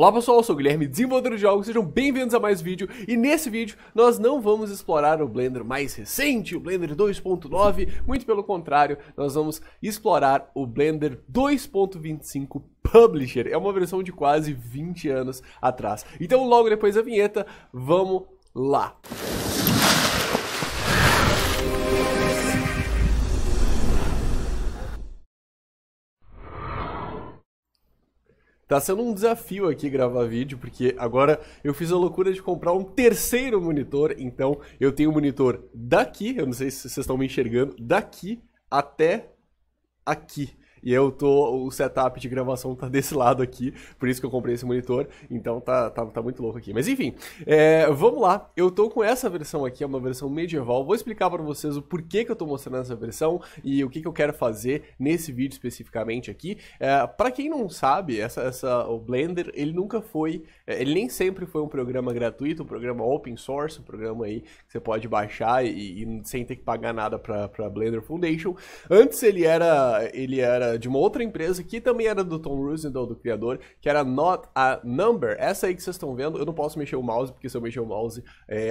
Olá pessoal, eu sou o Guilherme, desenvolvedor de jogos, sejam bem-vindos a mais um vídeo e nesse vídeo nós não vamos explorar o Blender mais recente, o Blender 2.9, muito pelo contrário, nós vamos explorar o Blender 2.25 Publisher, é uma versão de quase 20 anos atrás. Então logo depois da vinheta, vamos lá! Música Tá sendo um desafio aqui gravar vídeo, porque agora eu fiz a loucura de comprar um terceiro monitor, então eu tenho o um monitor daqui, eu não sei se vocês estão me enxergando, daqui até aqui. E eu tô. O setup de gravação tá desse lado aqui, por isso que eu comprei esse monitor. Então tá, tá, tá muito louco aqui. Mas enfim, é, vamos lá. Eu tô com essa versão aqui, é uma versão medieval. Vou explicar para vocês o porquê que eu tô mostrando essa versão e o que, que eu quero fazer nesse vídeo especificamente aqui. É, para quem não sabe, essa, essa, o Blender, ele nunca foi. É, ele nem sempre foi um programa gratuito, um programa open source, um programa aí que você pode baixar e, e sem ter que pagar nada pra, pra Blender Foundation. Antes ele era. Ele era de uma outra empresa que também era do Tom Roosevelt, do criador, que era Not a Number. Essa aí que vocês estão vendo, eu não posso mexer o mouse, porque se eu mexer o mouse, é,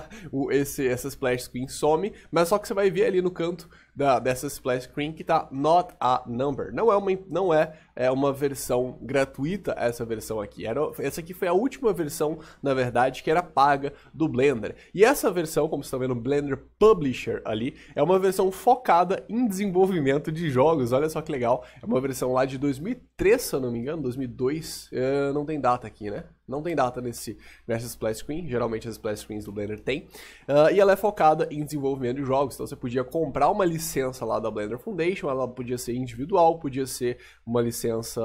esse, essa splash screen some, mas só que você vai ver ali no canto da, dessa splash screen que tá Not a Number. Não é uma, não é, é uma versão gratuita essa versão aqui. Era, essa aqui foi a última versão, na verdade, que era paga do Blender. E essa versão, como vocês estão tá vendo, Blender Publisher ali, é uma versão focada em desenvolvimento de jogos. Olha só que legal. É uma versão lá de 2013 2003, se eu não me engano, 2002, uh, eh, não tem data aqui, né? Não tem data nesse, nessa splash screen, geralmente as splash screens do Blender tem. Uh, eh, e ela é focada em desenvolvimento de jogos, então você podia comprar uma licença lá da Blender Foundation, ela podia ser individual, podia ser uma licença...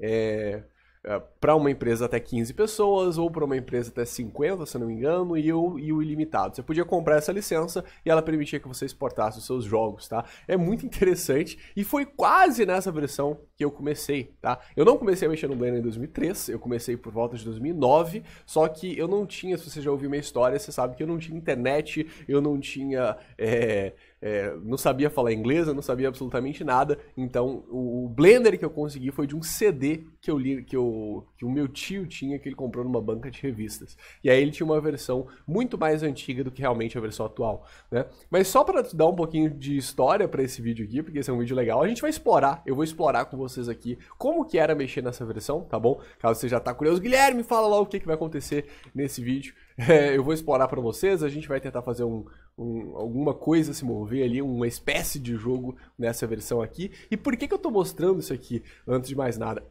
É é, para uma empresa até 15 pessoas ou para uma empresa até 50, se não me engano, e o, e o ilimitado. Você podia comprar essa licença e ela permitia que você exportasse os seus jogos, tá? É muito interessante e foi quase nessa versão que eu comecei, tá? Eu não comecei a mexer no Blender em 2003, eu comecei por volta de 2009, só que eu não tinha, se você já ouviu minha história, você sabe que eu não tinha internet, eu não tinha... É é, não sabia falar inglês, não sabia absolutamente nada. Então, o Blender que eu consegui foi de um CD que eu li, que, eu, que o meu tio tinha, que ele comprou numa banca de revistas. E aí ele tinha uma versão muito mais antiga do que realmente a versão atual, né? Mas só para dar um pouquinho de história para esse vídeo aqui, porque esse é um vídeo legal, a gente vai explorar, eu vou explorar com vocês aqui como que era mexer nessa versão, tá bom? Caso você já tá curioso, Guilherme, fala lá o que, que vai acontecer nesse vídeo. É, eu vou explorar para vocês, a gente vai tentar fazer um, um, alguma coisa se mover ali, uma espécie de jogo nessa versão aqui. E por que, que eu estou mostrando isso aqui antes de mais nada?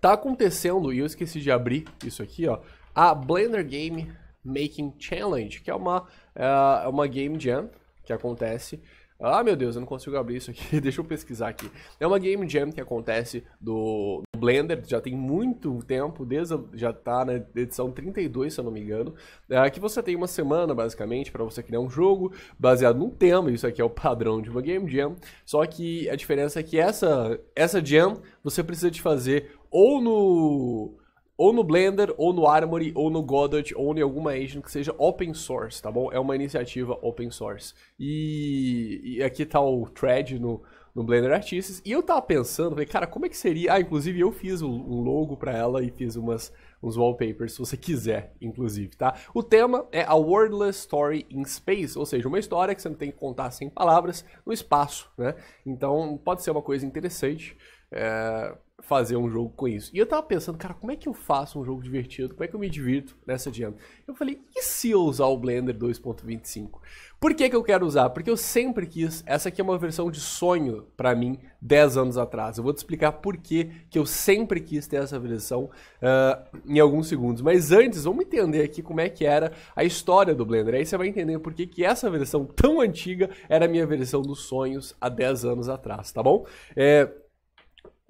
Tá acontecendo, e eu esqueci de abrir isso aqui, ó, a Blender Game Making Challenge, que é uma, é, é uma game jam que acontece ah, meu Deus, eu não consigo abrir isso aqui. Deixa eu pesquisar aqui. É uma game jam que acontece do Blender, já tem muito tempo, desde já está na edição 32, se eu não me engano, é, que você tem uma semana, basicamente, para você criar um jogo baseado num tema, isso aqui é o padrão de uma Game Jam, só que a diferença é que essa, essa Jam você precisa de fazer ou no ou no Blender, ou no Armory, ou no Godot, ou em alguma engine que seja open source, tá bom? É uma iniciativa open source. E, e aqui tá o thread no, no Blender Artists. E eu tava pensando, falei, cara, como é que seria? Ah, inclusive eu fiz um logo para ela e fiz umas uns wallpapers, se você quiser, inclusive, tá? O tema é a wordless story in space, ou seja, uma história que você não tem que contar sem palavras no espaço, né? Então pode ser uma coisa interessante. É, fazer um jogo com isso. E eu tava pensando, cara, como é que eu faço um jogo divertido? Como é que eu me divirto nessa jam? Eu falei, e se eu usar o Blender 2.25? Por que, que eu quero usar? Porque eu sempre quis. Essa aqui é uma versão de sonho para mim, 10 anos atrás. Eu vou te explicar por que, que eu sempre quis ter essa versão uh, em alguns segundos. Mas antes, vamos entender aqui como é que era a história do Blender. Aí você vai entender por que, que essa versão tão antiga era a minha versão dos sonhos há 10 anos atrás, tá bom? É.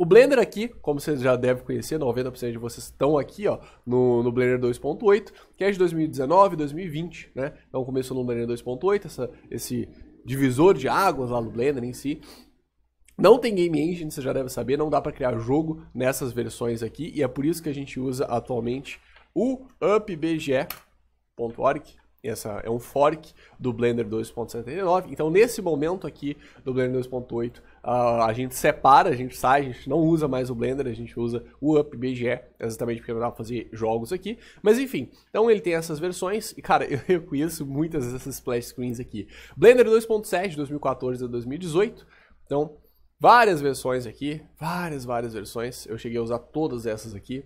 O Blender aqui, como vocês já devem conhecer, 90% de vocês estão aqui ó, no, no Blender 2.8, que é de 2019, 2020, né? Então começou no Blender 2.8, esse divisor de águas lá no Blender em si. Não tem Game Engine, você já deve saber, não dá para criar jogo nessas versões aqui, e é por isso que a gente usa atualmente o upbge.org, essa é um fork do Blender 2.79. Então, nesse momento aqui do Blender 2.8, a gente separa, a gente sai, a gente não usa mais o Blender, a gente usa o UpBGE, exatamente porque não dá pra fazer jogos aqui. Mas enfim, então ele tem essas versões, e cara, eu, eu conheço muitas dessas splash screens aqui. Blender 2.7, 2014 a 2018, então várias versões aqui, várias, várias versões. Eu cheguei a usar todas essas aqui,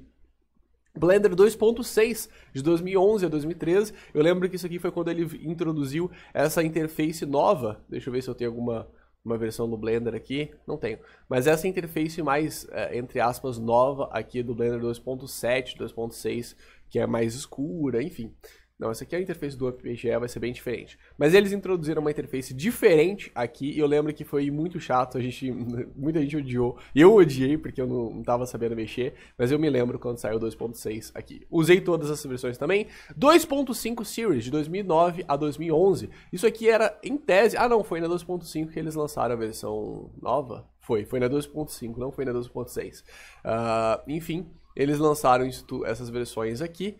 Blender 2.6 de 2011 a 2013. Eu lembro que isso aqui foi quando ele introduziu essa interface nova. Deixa eu ver se eu tenho alguma uma versão do Blender aqui, não tenho. Mas essa interface mais, eh, entre aspas, nova aqui do Blender 2.7, 2.6, que é mais escura, enfim. Não, essa aqui é a interface do UPGE, vai ser bem diferente. Mas eles introduziram uma interface diferente aqui, e eu lembro que foi muito chato, a gente, muita gente odiou. Eu odiei, porque eu não, não tava sabendo mexer, mas eu me lembro quando saiu 2.6 aqui. Usei todas as versões também. 2.5 Series, de 2009 a 2011. Isso aqui era, em tese... Ah, não, foi na 2.5 que eles lançaram a versão nova? Foi, foi na 2.5, não foi na 2.6. Uh, ah, enfim, eles lançaram isso, essas versões aqui.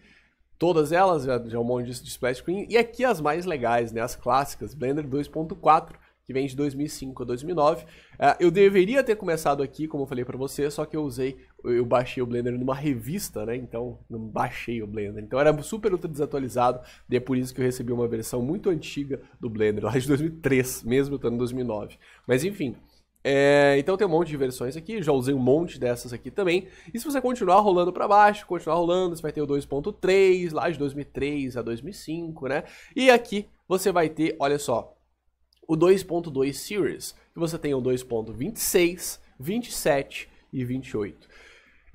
Todas elas já, já é um monte de splash screen. E aqui as mais legais, né? As clássicas, Blender 2.4 que vem de 2005 a 2009. Uh, é, eu deveria ter começado aqui, como eu falei para você, só que eu usei, eu baixei o Blender numa revista, né? Então, não baixei o Blender. Então, era super ultra desatualizado, e é por isso que eu recebi uma versão muito antiga do Blender, lá de 2003, mesmo estando em 2009. Mas, enfim, é, então tem um monte de versões aqui, já usei um monte dessas aqui também. E se você continuar rolando para baixo, continuar rolando, você vai ter o 2.3, lá de 2003 a 2005, né? E aqui você vai ter, olha só, o 2.2 Series, que você tem o 2.26, 27 e 28.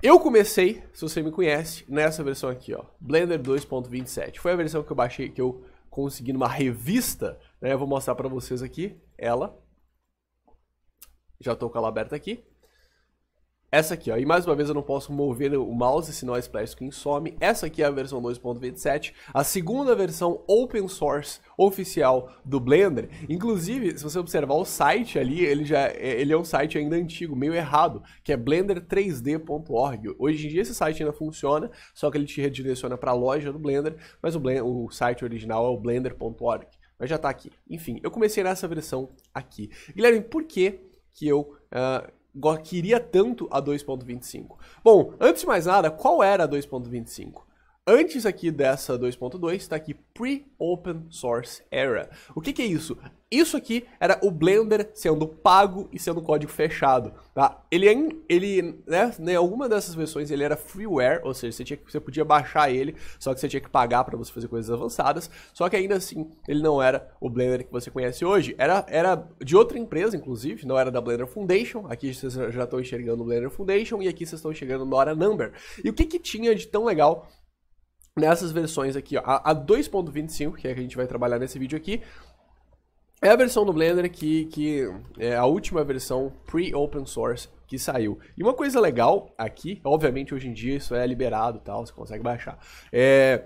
Eu comecei, se você me conhece, nessa versão aqui, ó, Blender 2.27. Foi a versão que eu baixei, que eu consegui numa revista, né? Eu vou mostrar para vocês aqui, ela. Já estou com ela aberta aqui. Essa aqui, ó. E mais uma vez eu não posso mover o mouse, senão a splash screen some. Essa aqui é a versão 2.27, a segunda versão open source oficial do Blender. Inclusive, se você observar o site ali, ele já é, ele é um site ainda antigo, meio errado, que é blender3d.org. Hoje em dia esse site ainda funciona, só que ele te redireciona para a loja do Blender, mas o, o site original é o blender.org. Mas já está aqui. Enfim, eu comecei nessa versão aqui. Guilherme, por que que eu uh, queria tanto a 2.25. Bom, antes de mais nada, qual era a 2.25? Antes aqui dessa 2.2 está aqui Pre-Open Source Era. O que, que é isso? Isso aqui era o Blender sendo pago e sendo código fechado, tá? Ele, é ele né, em né, alguma dessas versões ele era freeware, ou seja, você, tinha, você podia baixar ele, só que você tinha que pagar para você fazer coisas avançadas, só que ainda assim ele não era o Blender que você conhece hoje. Era, era de outra empresa, inclusive, não era da Blender Foundation, aqui vocês já estão enxergando o Blender Foundation e aqui vocês estão enxergando o Nora Number. E o que que tinha de tão legal nessas versões aqui, ó, a, 2.25, que é a que a gente vai trabalhar nesse vídeo aqui, é a versão do Blender que, que é a última versão pre-open source que saiu. E uma coisa legal aqui, obviamente hoje em dia isso é liberado tal, você consegue baixar, é,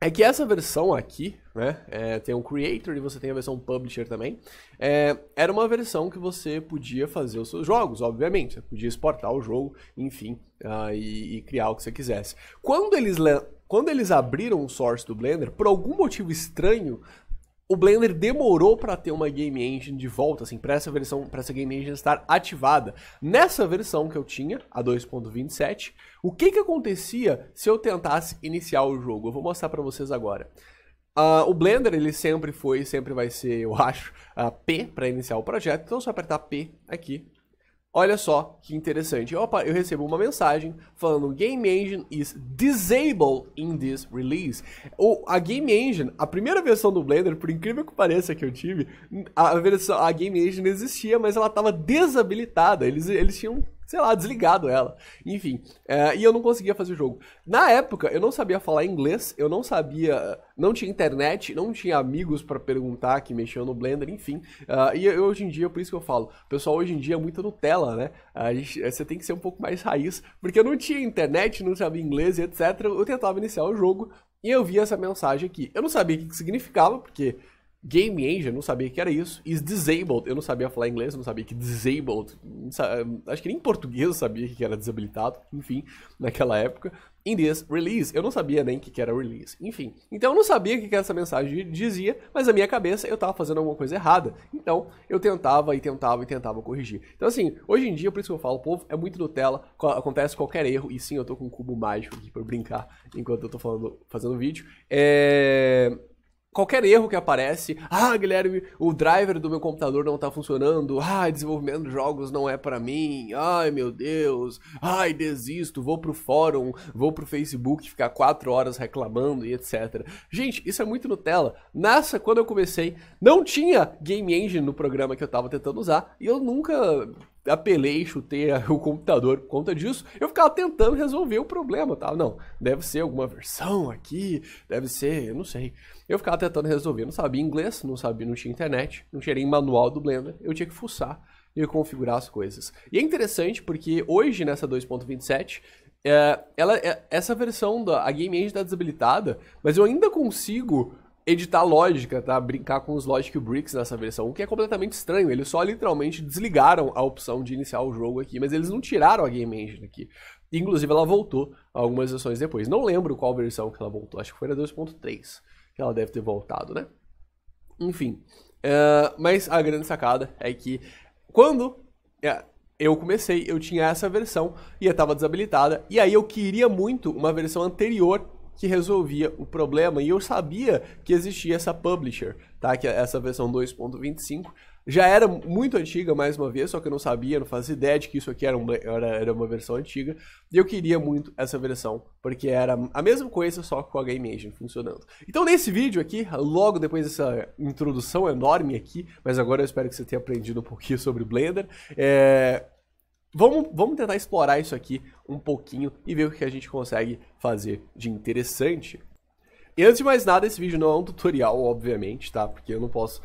é que essa versão aqui, né, é, tem um creator e você tem a versão publisher também, é, era uma versão que você podia fazer os seus jogos, obviamente, você podia exportar o jogo, enfim, uh, e, e criar o que você quisesse. Quando eles quando eles abriram o source do Blender, por algum motivo estranho, o Blender demorou para ter uma game engine de volta, assim, para essa versão, para essa game engine estar ativada. Nessa versão que eu tinha, a 2.27, o que que acontecia se eu tentasse iniciar o jogo? Eu vou mostrar para vocês agora. Uh, o Blender, ele sempre foi, sempre vai ser, eu acho, uh, P para iniciar o projeto. Então, se só apertar P aqui Olha só que interessante. Opa, eu recebo uma mensagem falando Game Engine is disabled in this release. Ou a Game Engine, a primeira versão do Blender, por incrível que pareça que eu tive, a versão a Game Engine existia, mas ela estava desabilitada. Eles eles tinham sei lá, desligado ela. Enfim, é, e eu não conseguia fazer o jogo. Na época, eu não sabia falar inglês, eu não sabia, não tinha internet, não tinha amigos para perguntar que mexiam no Blender, enfim. Uh, e eu, hoje em dia, é por isso que eu falo, pessoal hoje em dia é muito Nutella, né? A gente, é, você tem que ser um pouco mais raiz, porque eu não tinha internet, não sabia inglês, etc. Eu tentava iniciar o jogo e eu vi essa mensagem aqui. Eu não sabia o que significava, porque Game Engine, não sabia que era isso. Is disabled, eu não sabia falar inglês, não sabia que disabled, acho que nem em português eu sabia que era desabilitado, enfim, naquela época. In this release, eu não sabia nem o que era release, enfim. Então eu não sabia o que essa mensagem dizia, mas na minha cabeça eu tava fazendo alguma coisa errada. Então eu tentava e tentava e tentava corrigir. Então assim, hoje em dia, por isso que eu falo, povo, é muito Nutella, acontece qualquer erro, e sim, eu tô com um cubo mágico aqui pra brincar enquanto eu tô falando, fazendo vídeo. É qualquer erro que aparece, ah, Guilherme, o driver do meu computador não tá funcionando, ah, desenvolvimento de jogos não é para mim, ai meu Deus, ai, desisto, vou pro fórum, vou pro Facebook ficar quatro horas reclamando e etc. Gente, isso é muito Nutella. Nessa, quando eu comecei, não tinha Game Engine no programa que eu tava tentando usar, e eu nunca apelei, chutei o computador por conta disso, eu ficava tentando resolver o problema, tá? Não, deve ser alguma versão aqui, deve ser, eu não sei. Eu ficava tentando resolver, não sabia inglês, não sabia, não tinha internet, não tinha nem manual do Blender, eu tinha que fuçar e configurar as coisas. E é interessante porque hoje, nessa 2.27, é, eh, ela, é, essa versão da a Game Engine está desabilitada, mas eu ainda consigo editar lógica, tá? Brincar com os Logic Bricks nessa versão, o que é completamente estranho. Eles só literalmente desligaram a opção de iniciar o jogo aqui, mas eles não tiraram a Game Engine aqui. Inclusive, ela voltou algumas versões depois. Não lembro qual versão que ela voltou, acho que foi a 2.3 que ela deve ter voltado, né? Enfim, uh, mas a grande sacada é que quando eh, eu comecei, eu tinha essa versão e estava desabilitada, e aí eu queria muito uma versão anterior que resolvia o problema e eu sabia que existia essa publisher, tá? Que essa versão 2.25 já era muito antiga, mais uma vez, só que eu não sabia, não fazia ideia de que isso aqui era uma, era, uma versão antiga. E eu queria muito essa versão, porque era a mesma coisa, só com a Game Engine funcionando. Então, nesse vídeo aqui, logo depois dessa introdução enorme aqui, mas agora eu espero que você tenha aprendido um pouquinho sobre Blender, é, Vamos, vamos tentar explorar isso aqui um pouquinho e ver o que a gente consegue fazer de interessante. E antes de mais nada, esse vídeo não é um tutorial, obviamente, tá? Porque eu não posso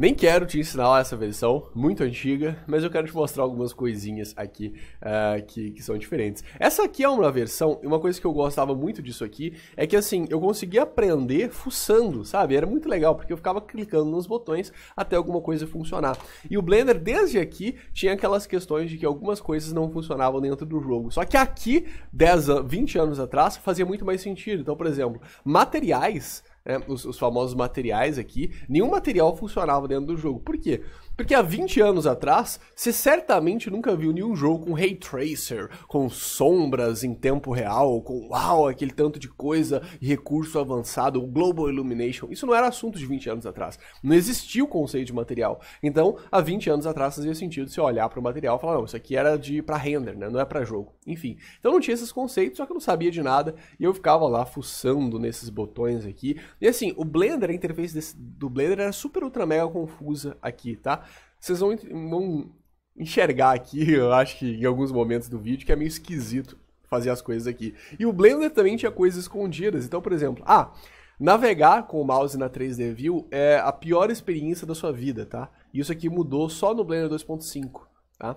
nem quero te ensinar essa versão, muito antiga, mas eu quero te mostrar algumas coisinhas aqui uh, que, que são diferentes. Essa aqui é uma versão, e uma coisa que eu gostava muito disso aqui é que assim, eu conseguia aprender fuçando, sabe? Era muito legal, porque eu ficava clicando nos botões até alguma coisa funcionar. E o Blender, desde aqui, tinha aquelas questões de que algumas coisas não funcionavam dentro do jogo. Só que aqui, 10, 20 anos atrás, fazia muito mais sentido. Então, por exemplo, materiais né, os, os famosos materiais aqui, nenhum material funcionava dentro do jogo. Por quê? Porque há 20 anos atrás, você certamente nunca viu nenhum jogo com ray tracer, com sombras em tempo real, com uau, aquele tanto de coisa, recurso avançado, global illumination. Isso não era assunto de 20 anos atrás. Não existia o conceito de material. Então, há 20 anos atrás fazia sentido você olhar para o material e falar, não, isso aqui era de para render, né? Não é para jogo. Enfim. Então não tinha esses conceitos, só que eu não sabia de nada e eu ficava lá fuçando nesses botões aqui. E assim, o Blender, a interface desse, do Blender era super ultra mega confusa aqui, tá? Vocês vão, vão enxergar aqui, eu acho que em alguns momentos do vídeo, que é meio esquisito fazer as coisas aqui. E o Blender também tinha coisas escondidas. Então, por exemplo, ah, navegar com o mouse na 3D View é a pior experiência da sua vida, tá? Isso aqui mudou só no Blender 2.5, tá?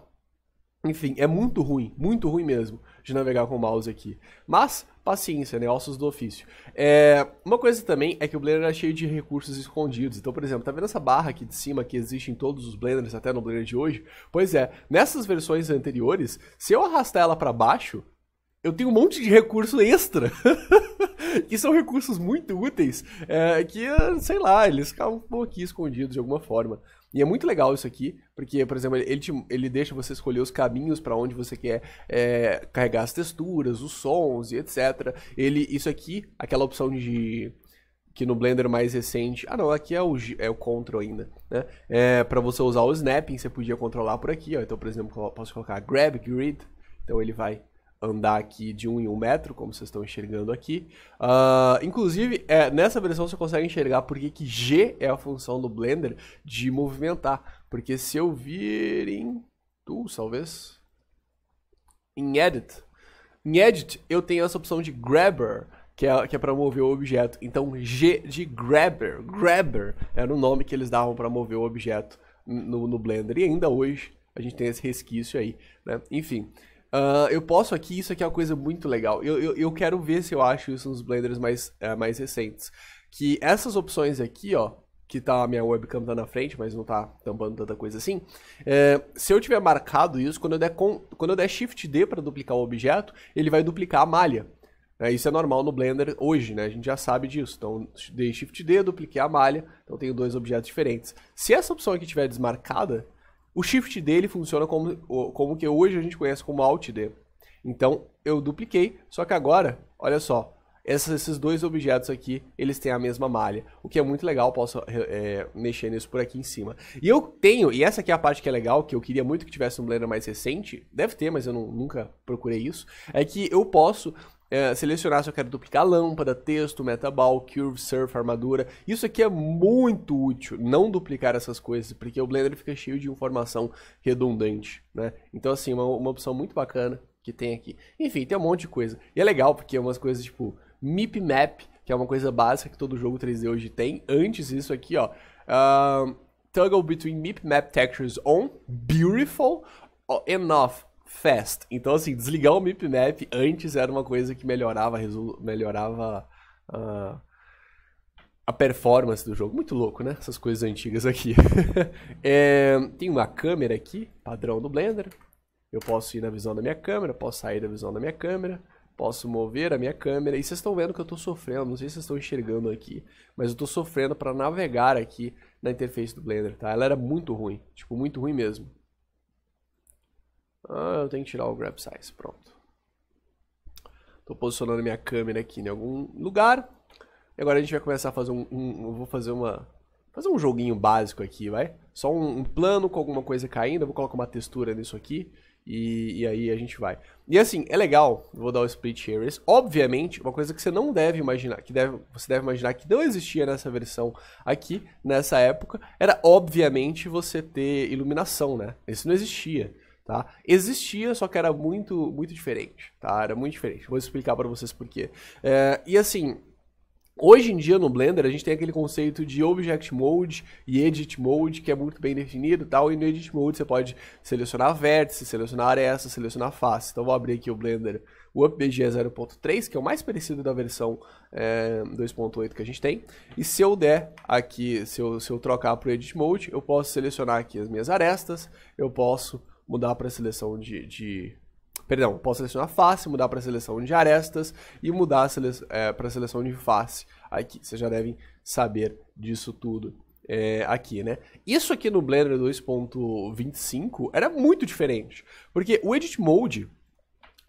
Enfim, é muito ruim, muito ruim mesmo de navegar com o mouse aqui. Mas paciência, né? Ossos do ofício. É, uma coisa também é que o Blender é cheio de recursos escondidos. Então, por exemplo, tá vendo essa barra aqui de cima que existe em todos os Blenders, até no Blender de hoje? Pois é, nessas versões anteriores, se eu arrastar ela para baixo, eu tenho um monte de recurso extra. que são recursos muito úteis, é, que, sei lá, eles ficavam aqui escondidos de alguma forma. E é muito legal isso aqui, porque, por exemplo, ele, te, ele deixa você escolher os caminhos para onde você quer é, carregar as texturas, os sons e etc. Ele, isso aqui, aquela opção de que no Blender mais recente, ah não, aqui é o, é o Control ainda, né? É, para você usar o Snapping, você podia controlar por aqui, ó. Então, por exemplo, posso colocar Grab Grid, então ele vai andar aqui de um em um metro, como vocês estão enxergando aqui. Uh, inclusive, é, nessa versão você consegue enxergar porque que G é a função do Blender de movimentar. Porque se eu vir em Tools, talvez, em Edit, em Edit eu tenho essa opção de Grabber, que é, que é para mover o objeto. Então, G de Grabber, Grabber era o nome que eles davam para mover o objeto no, no Blender. E ainda hoje a gente tem esse resquício aí, né? Enfim... Uh, eu posso aqui, isso aqui é uma coisa muito legal. Eu, eu, eu quero ver se eu acho isso nos blenders mais, uh, mais recentes. Que essas opções aqui, ó, que tá a minha webcam tá na frente, mas não tá tampando tanta coisa assim. É, se eu tiver marcado isso, quando eu der, com, quando eu der Shift D para duplicar o objeto, ele vai duplicar a malha. É, isso é normal no Blender hoje, né? A gente já sabe disso. Então, dei Shift D, dupliquei a malha, então tenho dois objetos diferentes. Se essa opção aqui estiver desmarcada, o shift dele funciona como, como que hoje a gente conhece como alt d. Então eu dupliquei, só que agora, olha só, esses dois objetos aqui, eles têm a mesma malha, o que é muito legal, posso é, é, mexer nisso por aqui em cima. E eu tenho, e essa aqui é a parte que é legal, que eu queria muito que tivesse um Blender mais recente, deve ter, mas eu não, nunca procurei isso, é que eu posso é, selecionar se eu quero duplicar lâmpada, texto, metaball, curve, surf, armadura. Isso aqui é muito útil, não duplicar essas coisas, porque o Blender fica cheio de informação redundante, né? Então, assim, uma, uma opção muito bacana que tem aqui. Enfim, tem um monte de coisa. E é legal, porque é umas coisas tipo MIP Map, que é uma coisa básica que todo jogo 3D hoje tem. Antes isso aqui, ó. Uh, toggle between MIP Map Textures on, beautiful, enough, fast. Então, assim, desligar o MIP Map antes era uma coisa que melhorava, melhorava uh, a performance do jogo. Muito louco, né? Essas coisas antigas aqui. é, tem uma câmera aqui, padrão do Blender. Eu posso ir na visão da minha câmera, posso sair da visão da minha câmera, posso mover a minha câmera. E vocês estão vendo que eu estou sofrendo, não sei se vocês estão enxergando aqui, mas eu estou sofrendo para navegar aqui na interface do Blender, tá? Ela era muito ruim, tipo, muito ruim mesmo. Ah, eu tenho que tirar o grab size, pronto. Estou posicionando minha câmera aqui em algum lugar. E agora a gente vai começar a fazer um, um eu vou fazer uma fazer um joguinho básico aqui, vai? Só um, um, plano com alguma coisa caindo, eu vou colocar uma textura nisso aqui e, e aí a gente vai. E assim, é legal, vou dar o split areas. Obviamente, uma coisa que você não deve imaginar, que deve, você deve imaginar que não existia nessa versão aqui, nessa época, era obviamente você ter iluminação, né? Isso não existia tá? Existia, só que era muito, muito diferente, tá? Era muito diferente. Vou explicar para vocês por quê. É, e assim, Hoje em dia no Blender a gente tem aquele conceito de Object Mode e Edit Mode que é muito bem definido e tal, e no Edit Mode você pode selecionar vértice, selecionar arestas, selecionar face. Então vou abrir aqui o Blender, o UpBG 0.3, que é o mais parecido da versão é, 2.8 que a gente tem, e se eu der aqui, se eu, se eu trocar para o Edit Mode, eu posso selecionar aqui as minhas arestas, eu posso mudar para a seleção de, de perdão, posso selecionar face, mudar para a seleção de arestas e mudar sele... é, para a seleção de face aqui. Vocês já devem saber disso tudo é, aqui, né? Isso aqui no Blender 2.25 era muito diferente, porque o Edit Mode,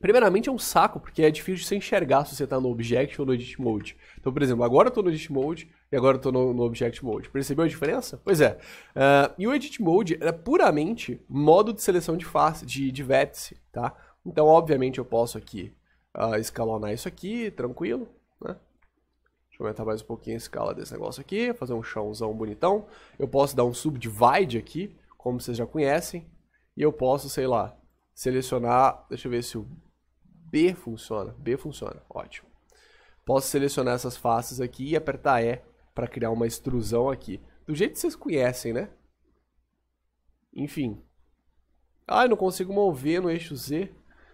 primeiramente é um saco, porque é difícil de você enxergar se você está no Object ou no Edit Mode. Então, por exemplo, agora eu estou no Edit Mode, e agora eu estou no, no, Object Mode. Percebeu a diferença? Pois é. Uh, e o Edit Mode era é puramente modo de seleção de, face, de, de vértice, tá? Então, obviamente, eu posso aqui uh, escalonar isso aqui, tranquilo, né? Deixa eu aumentar mais um pouquinho a escala desse negócio aqui, fazer um chãozão bonitão. Eu posso dar um subdivide aqui, como vocês já conhecem. E eu posso, sei lá, selecionar, deixa eu ver se o B funciona. B funciona, ótimo. Posso selecionar essas faces aqui e apertar E para criar uma extrusão aqui. Do jeito que vocês conhecem, né? Enfim. Ah, eu não consigo mover no eixo Z.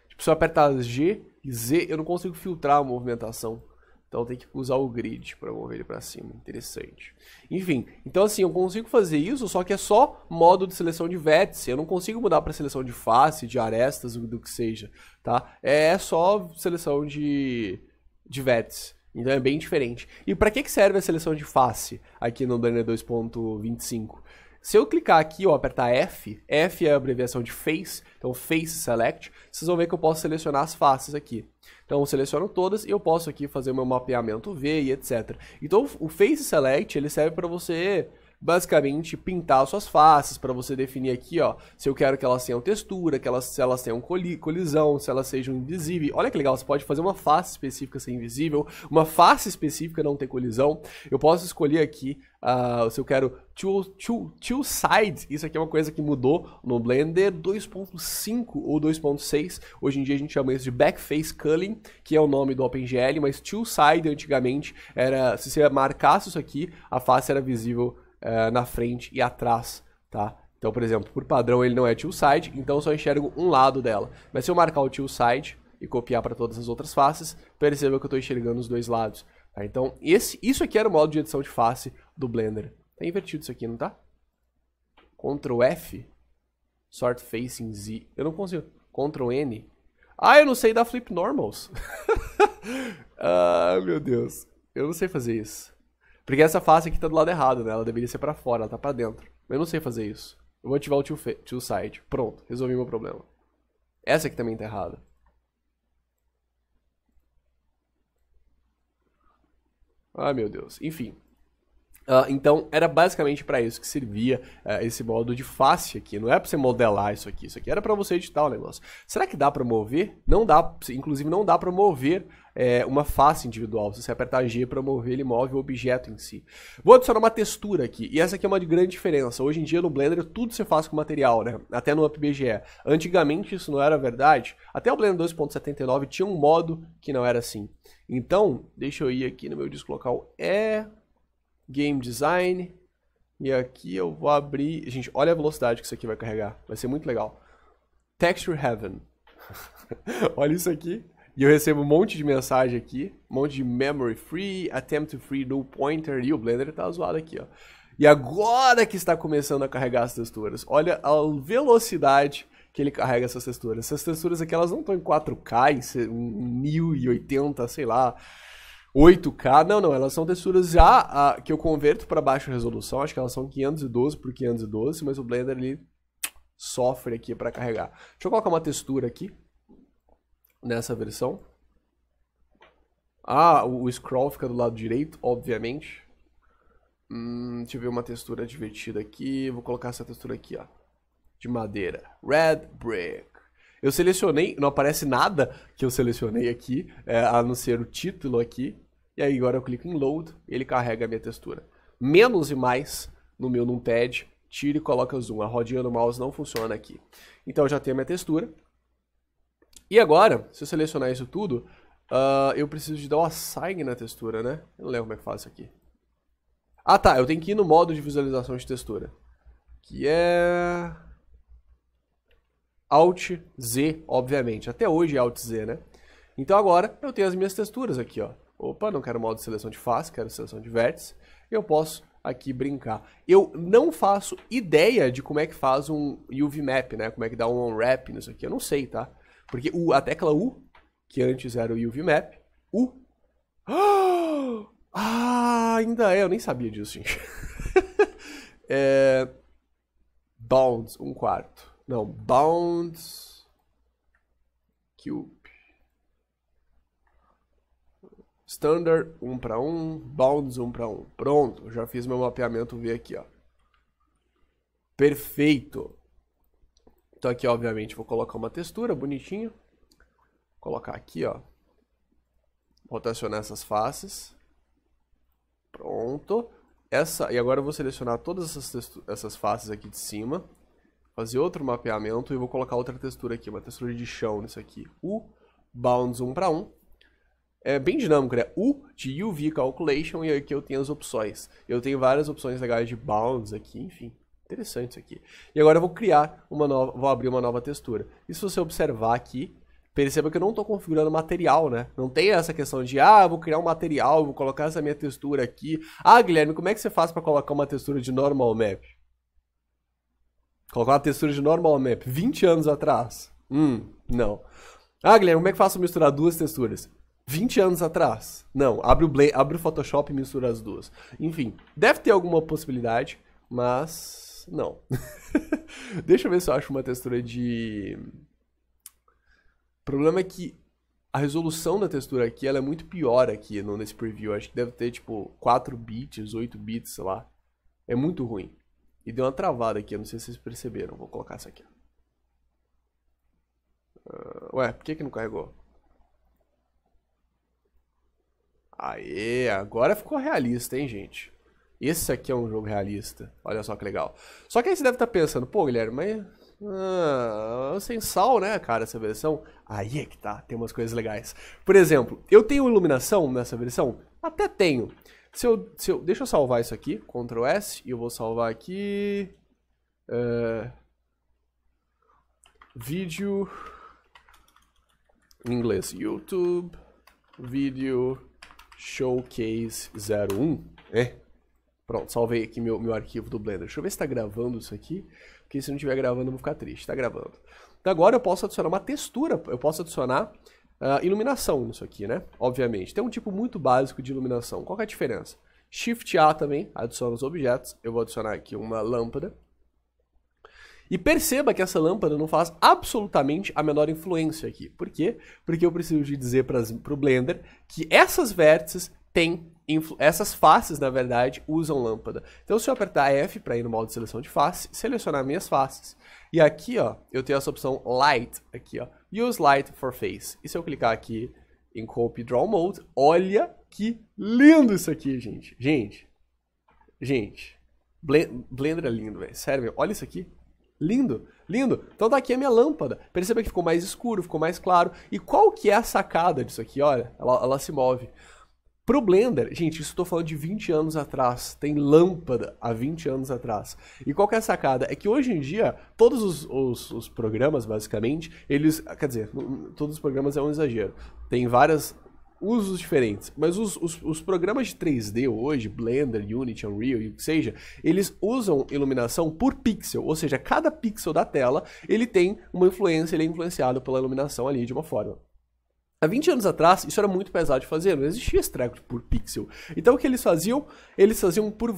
Tipo, se eu apertar G e Z, eu não consigo filtrar a movimentação. Então tem que usar o grid para mover ele para cima. Interessante. Enfim, então assim, eu consigo fazer isso, só que é só modo de seleção de vértice. Eu não consigo mudar para seleção de face, de arestas, do que seja, tá? É só seleção de, de vértice. Então é bem diferente. E para que, que serve a seleção de face aqui no Blender 2.25? Se eu clicar aqui, ó, apertar F, F é a abreviação de Face, então Face Select, vocês vão ver que eu posso selecionar as faces aqui. Então eu seleciono todas e eu posso aqui fazer meu mapeamento V e etc. Então o Face Select, ele serve para você basicamente pintar suas faces para você definir aqui, ó, se eu quero que elas tenham textura, que elas, se elas tenham coli colisão, se elas sejam invisíveis. Olha que legal, você pode fazer uma face específica ser invisível, uma face específica não ter colisão. Eu posso escolher aqui Uh, se eu quero two, two, two sides, isso aqui é uma coisa que mudou no Blender 2.5 ou 2.6. Hoje em dia a gente chama isso de backface culling, que é o nome do OpenGL, mas two side antigamente era se você marcasse isso aqui, a face era visível é, na frente e atrás, tá? Então, por exemplo, por padrão ele não é tio side, então eu só enxergo um lado dela. Mas se eu marcar o tio side e copiar para todas as outras faces, perceba que eu estou enxergando os dois lados. Tá? Então, esse, isso aqui era o modo de edição de face do Blender. Tá invertido isso aqui, não tá? Ctrl F, Sort Facing Z. Eu não consigo. Ctrl N. Ah, eu não sei dar Flip Normals. ah, meu Deus. Eu não sei fazer isso. Porque essa face aqui tá do lado errado, né? Ela deveria ser para fora, ela tá para dentro. Eu não sei fazer isso. Eu vou ativar o two, side. Pronto, resolvi meu problema. Essa aqui também tá errada. Ai, meu Deus. Enfim, Uh, então, era basicamente para isso que servia uh, esse modo de face aqui. Não é para você modelar isso aqui. Isso aqui era para você editar o negócio. Será que dá para mover? Não dá. Inclusive, não dá para mover é, uma face individual. Se você apertar G para mover, ele move o objeto em si. Vou adicionar uma textura aqui, e essa aqui é uma grande diferença. Hoje em dia no Blender tudo você faz com material, né? Até no UpBGE. Antigamente isso não era verdade. Até o Blender 2.79 tinha um modo que não era assim. Então, deixa eu ir aqui no meu disco local é Game Design, e aqui eu vou abrir... Gente, olha a velocidade que isso aqui vai carregar. Vai ser muito legal. Texture Heaven. olha isso aqui. E eu recebo um monte de mensagem aqui, um monte de memory free, attempt to free, no pointer, e o Blender tá zoado aqui, ó. E agora que está começando a carregar as texturas, olha a velocidade que ele carrega essas texturas. Essas texturas aqui, elas não estão em 4K, em 1080, sei lá, 8K, não, não, elas são texturas já que eu converto para baixa resolução, acho que elas são 512 por 512, mas o Blender ele sofre aqui para carregar. Deixa eu colocar uma textura aqui, nessa versão. Ah, o scroll fica do lado direito, obviamente. Hum, deixa eu ver uma textura divertida aqui. Vou colocar essa textura aqui, ó. De madeira. Red Brick. Eu selecionei, não aparece nada que eu selecionei aqui, é, a não ser o título aqui. E aí agora eu clico em Load, ele carrega a minha textura. Menos e mais no meu numpad, tira e coloca zoom. A rodinha do mouse não funciona aqui. Então eu já tenho a minha textura. E agora, se eu selecionar isso tudo, uh, eu preciso de dar um assign na textura, né? Eu não lembro como é que faz isso aqui. Ah tá, eu tenho que ir no modo de visualização de textura. Que é... Alt Z, obviamente. Até hoje é Alt Z, né? Então agora eu tenho as minhas texturas aqui, ó. Opa, não quero modo de seleção de face, quero seleção de vértice. E eu posso aqui brincar. Eu não faço ideia de como é que faz um UV map, né? Como é que dá um unwrap nisso aqui. Eu não sei, tá? Porque o, a tecla U, que antes era o UV Map, U. Ah, ainda é, eu nem sabia disso, gente. é, bounds, um quarto. Não, bounds cube. Standard, 1 um para 1, um, bounds 1 um para 1. Pronto, já fiz meu mapeamento V aqui, ó. Perfeito. Então aqui, obviamente, vou colocar uma textura bonitinha. Vou colocar aqui, ó. Rotacionar essas faces. Pronto. Essa, e agora eu vou selecionar todas essas, essas faces aqui de cima. Fazer outro mapeamento e vou colocar outra textura aqui, uma textura de chão nisso aqui. U, bounds 1 para 1. É bem dinâmico, né? U de UV Calculation e aqui eu tenho as opções. Eu tenho várias opções legais de bounds aqui, enfim. Interessante isso aqui. E agora eu vou criar uma nova, vou abrir uma nova textura. E se você observar aqui, perceba que eu não estou configurando material, né? Não tem essa questão de, ah, vou criar um material, vou colocar essa minha textura aqui. Ah, Guilherme, como é que você faz para colocar uma textura de normal map? Colocar uma textura de normal map 20 anos atrás? Hum, não. Ah, Guilherme, como é que faço misturar duas texturas? 20 anos atrás. Não, abre o, Blade, abre o Photoshop e mistura as duas. Enfim, deve ter alguma possibilidade, mas não. Deixa eu ver se eu acho uma textura de... O problema é que a resolução da textura aqui, ela é muito pior aqui no, nesse preview. Acho que deve ter, tipo, 4 bits, 8 bits, sei lá. É muito ruim. E deu uma travada aqui, eu não sei se vocês perceberam. Vou colocar isso aqui. Uh, ué, por que que não carregou? Aê, agora ficou realista, hein, gente? Esse aqui é um jogo realista. Olha só que legal. Só que aí você deve estar tá pensando, pô, Guilherme, mas. Ah, sem sal, né, cara, essa versão? Aí é que tá, tem umas coisas legais. Por exemplo, eu tenho iluminação nessa versão? Até tenho. Se eu, se eu, deixa eu salvar isso aqui, Ctrl S, e eu vou salvar aqui. Uh, vídeo. Em inglês, YouTube. Video Showcase 01. É, Pronto, salvei aqui meu, meu arquivo do Blender. Deixa eu ver se está gravando isso aqui, porque se não estiver gravando eu vou ficar triste. Está gravando. Então agora eu posso adicionar uma textura, eu posso adicionar uh, iluminação nisso aqui, né? Obviamente. Tem um tipo muito básico de iluminação. Qual é a diferença? Shift A também adiciona os objetos. Eu vou adicionar aqui uma lâmpada. E perceba que essa lâmpada não faz absolutamente a menor influência aqui. Por quê? Porque eu preciso de dizer para o Blender que essas vértices tem essas faces, na verdade, usam lâmpada. Então, se eu apertar F para ir no modo de seleção de face, selecionar minhas faces. E aqui, ó, eu tenho essa opção Light, aqui, ó. Use Light for Face. E se eu clicar aqui em Copy Draw Mode, olha que lindo isso aqui, gente. Gente, gente, Blender é lindo, velho. Sério, véio. olha isso aqui. Lindo, lindo. Então tá aqui a minha lâmpada. Perceba que ficou mais escuro, ficou mais claro. E qual que é a sacada disso aqui? Olha, ela, ela se move. Pro Blender, gente, isso estou falando de 20 anos atrás, tem lâmpada há 20 anos atrás. E qual que é a sacada? É que hoje em dia, todos os, os, os programas, basicamente, eles. Quer dizer, todos os programas é um exagero. Tem várias usos diferentes. Mas os, os, os, programas de 3D hoje, Blender, Unity, Unreal e o que seja, eles usam iluminação por pixel, ou seja, cada pixel da tela ele tem uma influência, ele é influenciado pela iluminação ali de uma forma. Há 20 anos atrás, isso era muito pesado de fazer, não existia extract por pixel. Então o que eles faziam? Eles faziam por,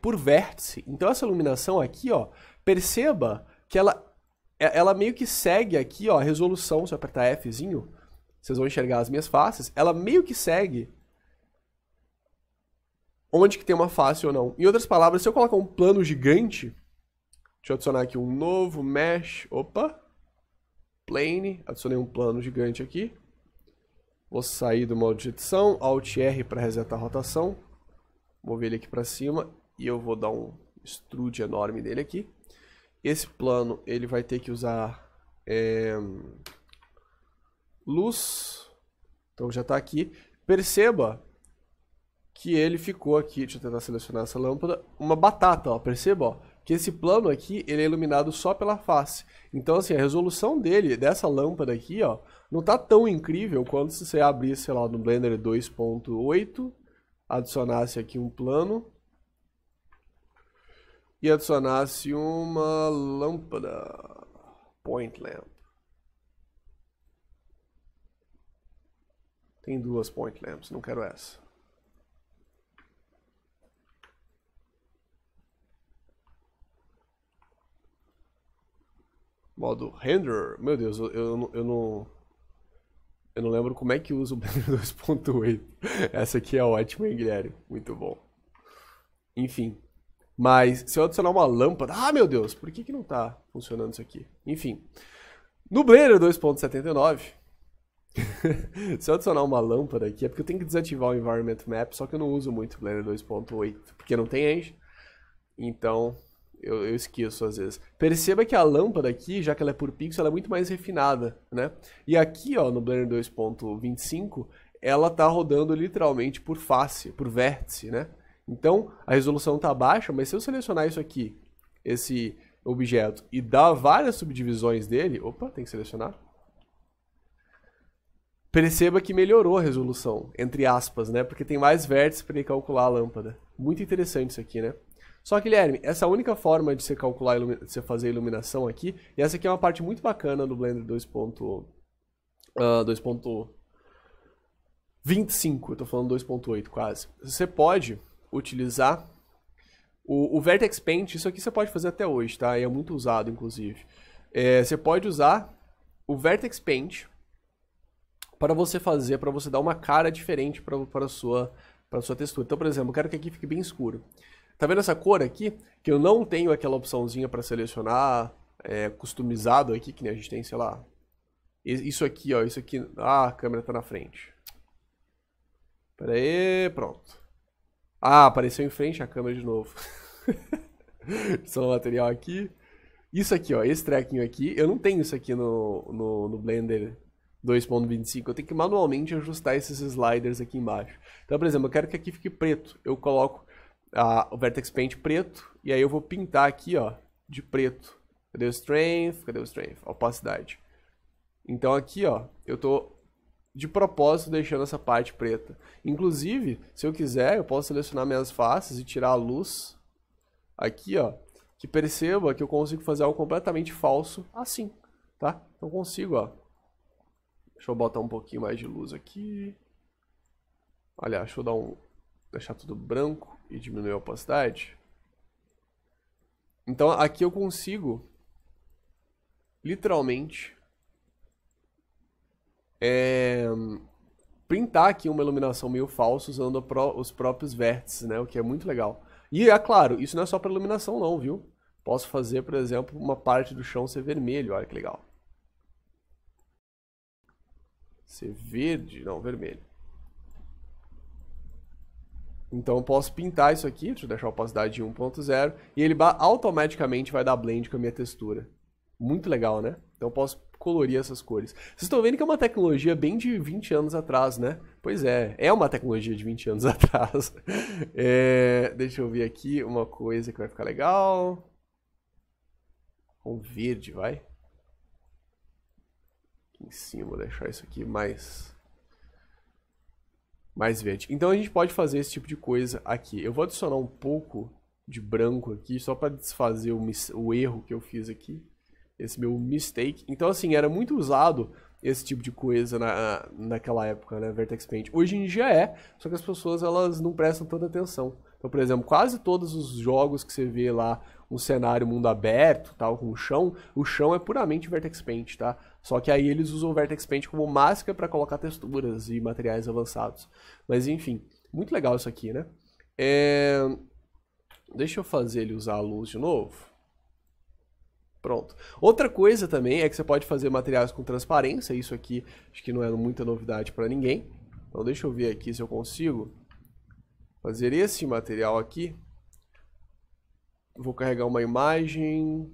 por vértice. Então essa iluminação aqui, ó, perceba que ela, é, ela meio que segue aqui, ó, a resolução, se eu apertar Fzinho, vocês vão enxergar as minhas faces, ela meio que segue onde que tem uma face ou não. Em outras palavras, se eu colocar um plano gigante, deixa eu adicionar aqui um novo mesh, opa, plane, adicionei um plano gigante aqui. Vou sair do modo de edição, Alt R para resetar a rotação. Vou ele aqui para cima e eu vou dar um extrude enorme dele aqui. Esse plano ele vai ter que usar é, luz. Então já está aqui. Perceba que ele ficou aqui, deixa eu tentar selecionar essa lâmpada, uma batata, ó, perceba, ó que esse plano aqui, ele é iluminado só pela face. Então, assim, a resolução dele, dessa lâmpada aqui, ó, não tá tão incrível quanto se você abrir, sei lá, no Blender 2.8, adicionasse aqui um plano e adicionasse uma lâmpada, point lamp. Tem duas point lamps, não quero essa. Modo render. Meu Deus, eu, eu, eu não. Eu não lembro como é que usa o Blender 2.8. Essa aqui é ótima, hein, Guilherme? Muito bom. Enfim. Mas se eu adicionar uma lâmpada. Ah, meu Deus, por que, que não está funcionando isso aqui? Enfim. No Blender 2.79. se eu adicionar uma lâmpada aqui, é porque eu tenho que desativar o Environment Map, só que eu não uso muito o Blender 2.8, porque não tem Engine. Então, eu, eu, esqueço às vezes. Perceba que a lâmpada aqui, já que ela é por pixel, ela é muito mais refinada, né? E aqui, ó, no Blender 2.25, ela tá rodando literalmente por face, por vértice, né? Então, a resolução tá baixa, mas se eu selecionar isso aqui, esse objeto, e dar várias subdivisões dele... Opa, tem que selecionar. Perceba que melhorou a resolução, entre aspas, né? Porque tem mais vértices para ele calcular a lâmpada. Muito interessante isso aqui, né? Só, Guilherme, essa única forma de você calcular, de você fazer iluminação aqui, e essa aqui é uma parte muito bacana do Blender 2.25, uh, 25, eu tô falando 2.8 quase. Você pode utilizar o, o, Vertex Paint, isso aqui você pode fazer até hoje, tá? E é muito usado, inclusive. É, você pode usar o Vertex Paint para você fazer, para você dar uma cara diferente para a sua, sua textura. Então, por exemplo, eu quero que aqui fique bem escuro. Tá vendo essa cor aqui? Que eu não tenho aquela opçãozinha para selecionar é, customizado aqui, que nem a gente tem, sei lá. Isso aqui, ó, isso aqui. Ah, a câmera tá na frente. Pera aí, pronto. Ah, apareceu em frente a câmera de novo. Só material aqui. Isso aqui, ó, esse trequinho aqui, eu não tenho isso aqui no, no, no Blender 2.25, eu tenho que manualmente ajustar esses sliders aqui embaixo. Então, por exemplo, eu quero que aqui fique preto, eu coloco a, o Vertex Paint preto, e aí eu vou pintar aqui, ó, de preto. Cadê o Strength? Cadê o Strength? Opacidade. Então aqui, ó, eu tô de propósito deixando essa parte preta. Inclusive, se eu quiser, eu posso selecionar minhas faces e tirar a luz aqui, ó, que perceba que eu consigo fazer algo completamente falso assim, tá? Então consigo, ó. Deixa eu botar um pouquinho mais de luz aqui. Olha, deixa eu dar um deixar tudo branco e diminuir a opacidade. Então aqui eu consigo, literalmente, é, printar aqui uma iluminação meio falsa usando pro, os próprios vértices, né? O que é muito legal. E é claro, isso não é só para iluminação não, viu? Posso fazer, por exemplo, uma parte do chão ser vermelho, olha que legal. Ser verde, não, vermelho. Então eu posso pintar isso aqui, deixa eu deixar a opacidade de 1.0, e ele automaticamente vai dar blend com a minha textura. Muito legal, né? Então eu posso colorir essas cores. Vocês estão vendo que é uma tecnologia bem de 20 anos atrás, né? Pois é, é uma tecnologia de 20 anos atrás. É, deixa eu ver aqui uma coisa que vai ficar legal. Com verde, vai. Aqui em cima, vou deixar isso aqui mais mais verde. Então a gente pode fazer esse tipo de coisa aqui. Eu vou adicionar um pouco de branco aqui, só para desfazer o, o, erro que eu fiz aqui. Esse meu mistake. Então assim, era muito usado esse tipo de coisa na, naquela época, né, Vertex Paint. Hoje em dia é, só que as pessoas elas não prestam tanta atenção. Então, por exemplo, quase todos os jogos que você vê lá, um cenário mundo aberto, tal, com o chão, o chão é puramente Vertex Paint, tá? Só que aí eles usam o Vertex Paint como máscara para colocar texturas e materiais avançados. Mas enfim, muito legal isso aqui, né? É... Deixa eu fazer ele usar a luz de novo. Pronto. Outra coisa também é que você pode fazer materiais com transparência. Isso aqui acho que não é muita novidade para ninguém. Então deixa eu ver aqui se eu consigo fazer esse material aqui. Vou carregar uma imagem.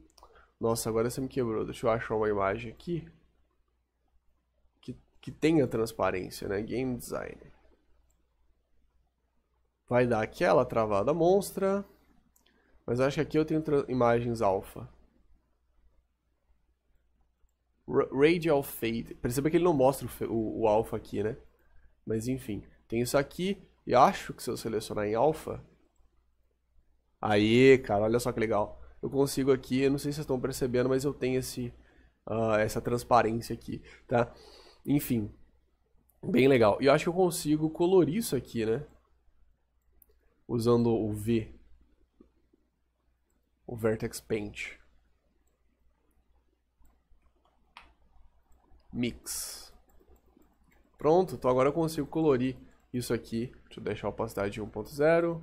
Nossa, agora você me quebrou. Deixa eu achar uma imagem aqui que tenha transparência, né? Game design. Vai dar aquela travada monstra. Mas acho que aqui eu tenho imagens alfa. Radial Fade. Perceba que ele não mostra o, o, o alfa aqui, né? Mas enfim, tem isso aqui. E acho que se eu selecionar em alfa... Aí, cara, olha só que legal. Eu consigo aqui, eu não sei se vocês estão percebendo, mas eu tenho esse, uh, essa transparência aqui, tá? Enfim, bem legal. E eu acho que eu consigo colorir isso aqui, né? Usando o V. O Vertex Paint. Mix. Pronto, então agora eu consigo colorir isso aqui. Deixa eu deixar a opacidade de 1.0.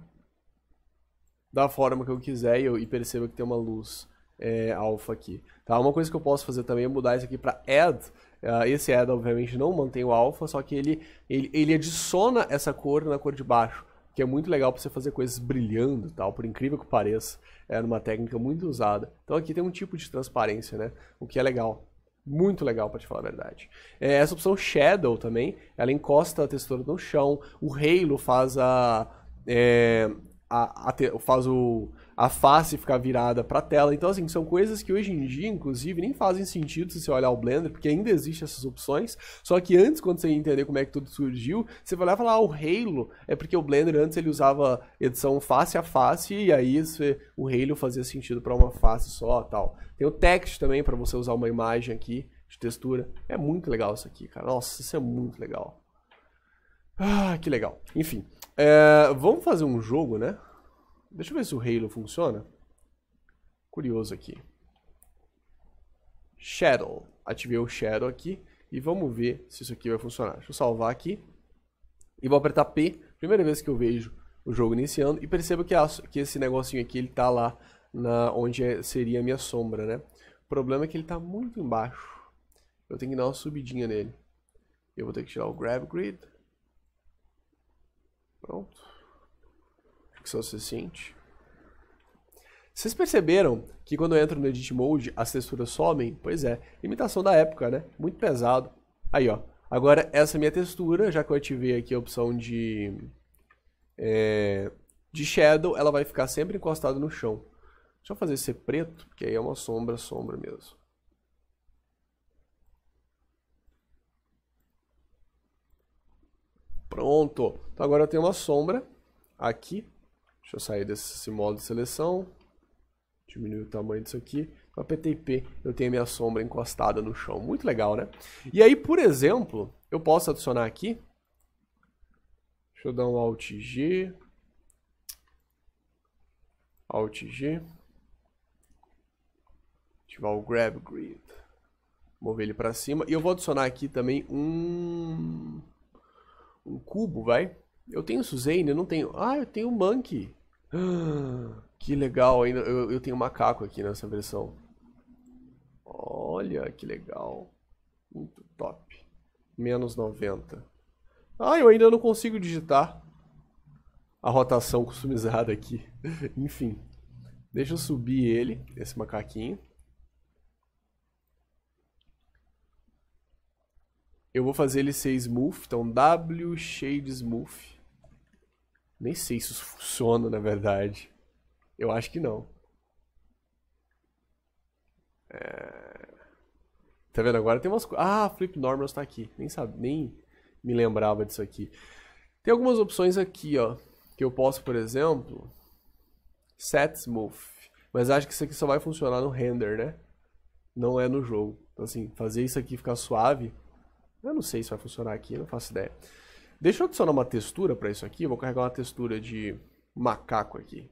Da forma que eu quiser e, eu, e perceba que tem uma luz é, alfa aqui. Tá? Uma coisa que eu posso fazer também é mudar isso aqui para add. Uh, esse add, obviamente, não mantém o alpha, só que ele, ele, ele adiciona essa cor na cor de baixo, que é muito legal para você fazer coisas brilhando tal, por incrível que pareça. É uma técnica muito usada. Então aqui tem um tipo de transparência, né? O que é legal. Muito legal, para te falar a verdade. É, essa opção Shadow também, ela encosta a textura no chão. O Halo faz a... É, a, a te, faz o a face ficar virada para a tela. Então, assim, são coisas que hoje em dia, inclusive, nem fazem sentido se você olhar o Blender, porque ainda existem essas opções. Só que antes, quando você entender como é que tudo surgiu, você vai lá falar, ah, o Halo, é porque o Blender antes ele usava edição face a face, e aí isso o Halo fazia sentido para uma face só tal. Tem o text também para você usar uma imagem aqui de textura. É muito legal isso aqui, cara. Nossa, isso é muito legal. Ah, que legal. Enfim, é, vamos fazer um jogo, né? Deixa eu ver se o Halo funciona. Curioso aqui. Shadow. Ativei o Shadow aqui. E vamos ver se isso aqui vai funcionar. Deixa eu salvar aqui. E vou apertar P. Primeira vez que eu vejo o jogo iniciando. E percebo que, a, que esse negocinho aqui, ele tá lá na, onde é, seria a minha sombra, né? O problema é que ele tá muito embaixo. Eu tenho que dar uma subidinha nele. Eu vou ter que tirar o Grab Grid. Pronto que são sente. Vocês perceberam que quando eu entro no Edit Mode, as texturas sobem? Pois é, limitação da época, né? Muito pesado. Aí, ó. Agora, essa minha textura, já que eu ativei aqui a opção de... É, de Shadow, ela vai ficar sempre encostada no chão. Deixa eu fazer ser preto, porque aí é uma sombra, sombra mesmo. Pronto. Então agora eu tenho uma sombra aqui Deixa eu sair desse modo de seleção. Diminuir o tamanho disso aqui. Na PTP eu tenho minha sombra encostada no chão. Muito legal, né? E aí, por exemplo, eu posso adicionar aqui. Deixa eu dar um Alt G. Alt G. Ativar o Grab Grid. Mover ele para cima. E eu vou adicionar aqui também um... Um cubo, vai. Eu tenho Suzane, eu não tenho... Ah, eu tenho Monkey. Que legal, ainda eu, eu tenho macaco aqui nessa versão. Olha, que legal. Muito top. Menos 90. Ah, eu ainda não consigo digitar a rotação customizada aqui. Enfim. Deixa eu subir ele, esse macaquinho. Eu vou fazer ele ser smooth, então W shade smooth. Nem sei se isso funciona, na verdade. Eu acho que não. É... Tá vendo? Agora tem umas coisas. Ah, Flip Normal está aqui. Nem sabe, nem me lembrava disso aqui. Tem algumas opções aqui, ó. Que eu posso, por exemplo. Set Smooth. Mas acho que isso aqui só vai funcionar no render, né? Não é no jogo. Então, assim, fazer isso aqui ficar suave. Eu não sei se vai funcionar aqui, não faço ideia. Deixa eu adicionar uma textura para isso aqui. Eu vou carregar uma textura de macaco aqui.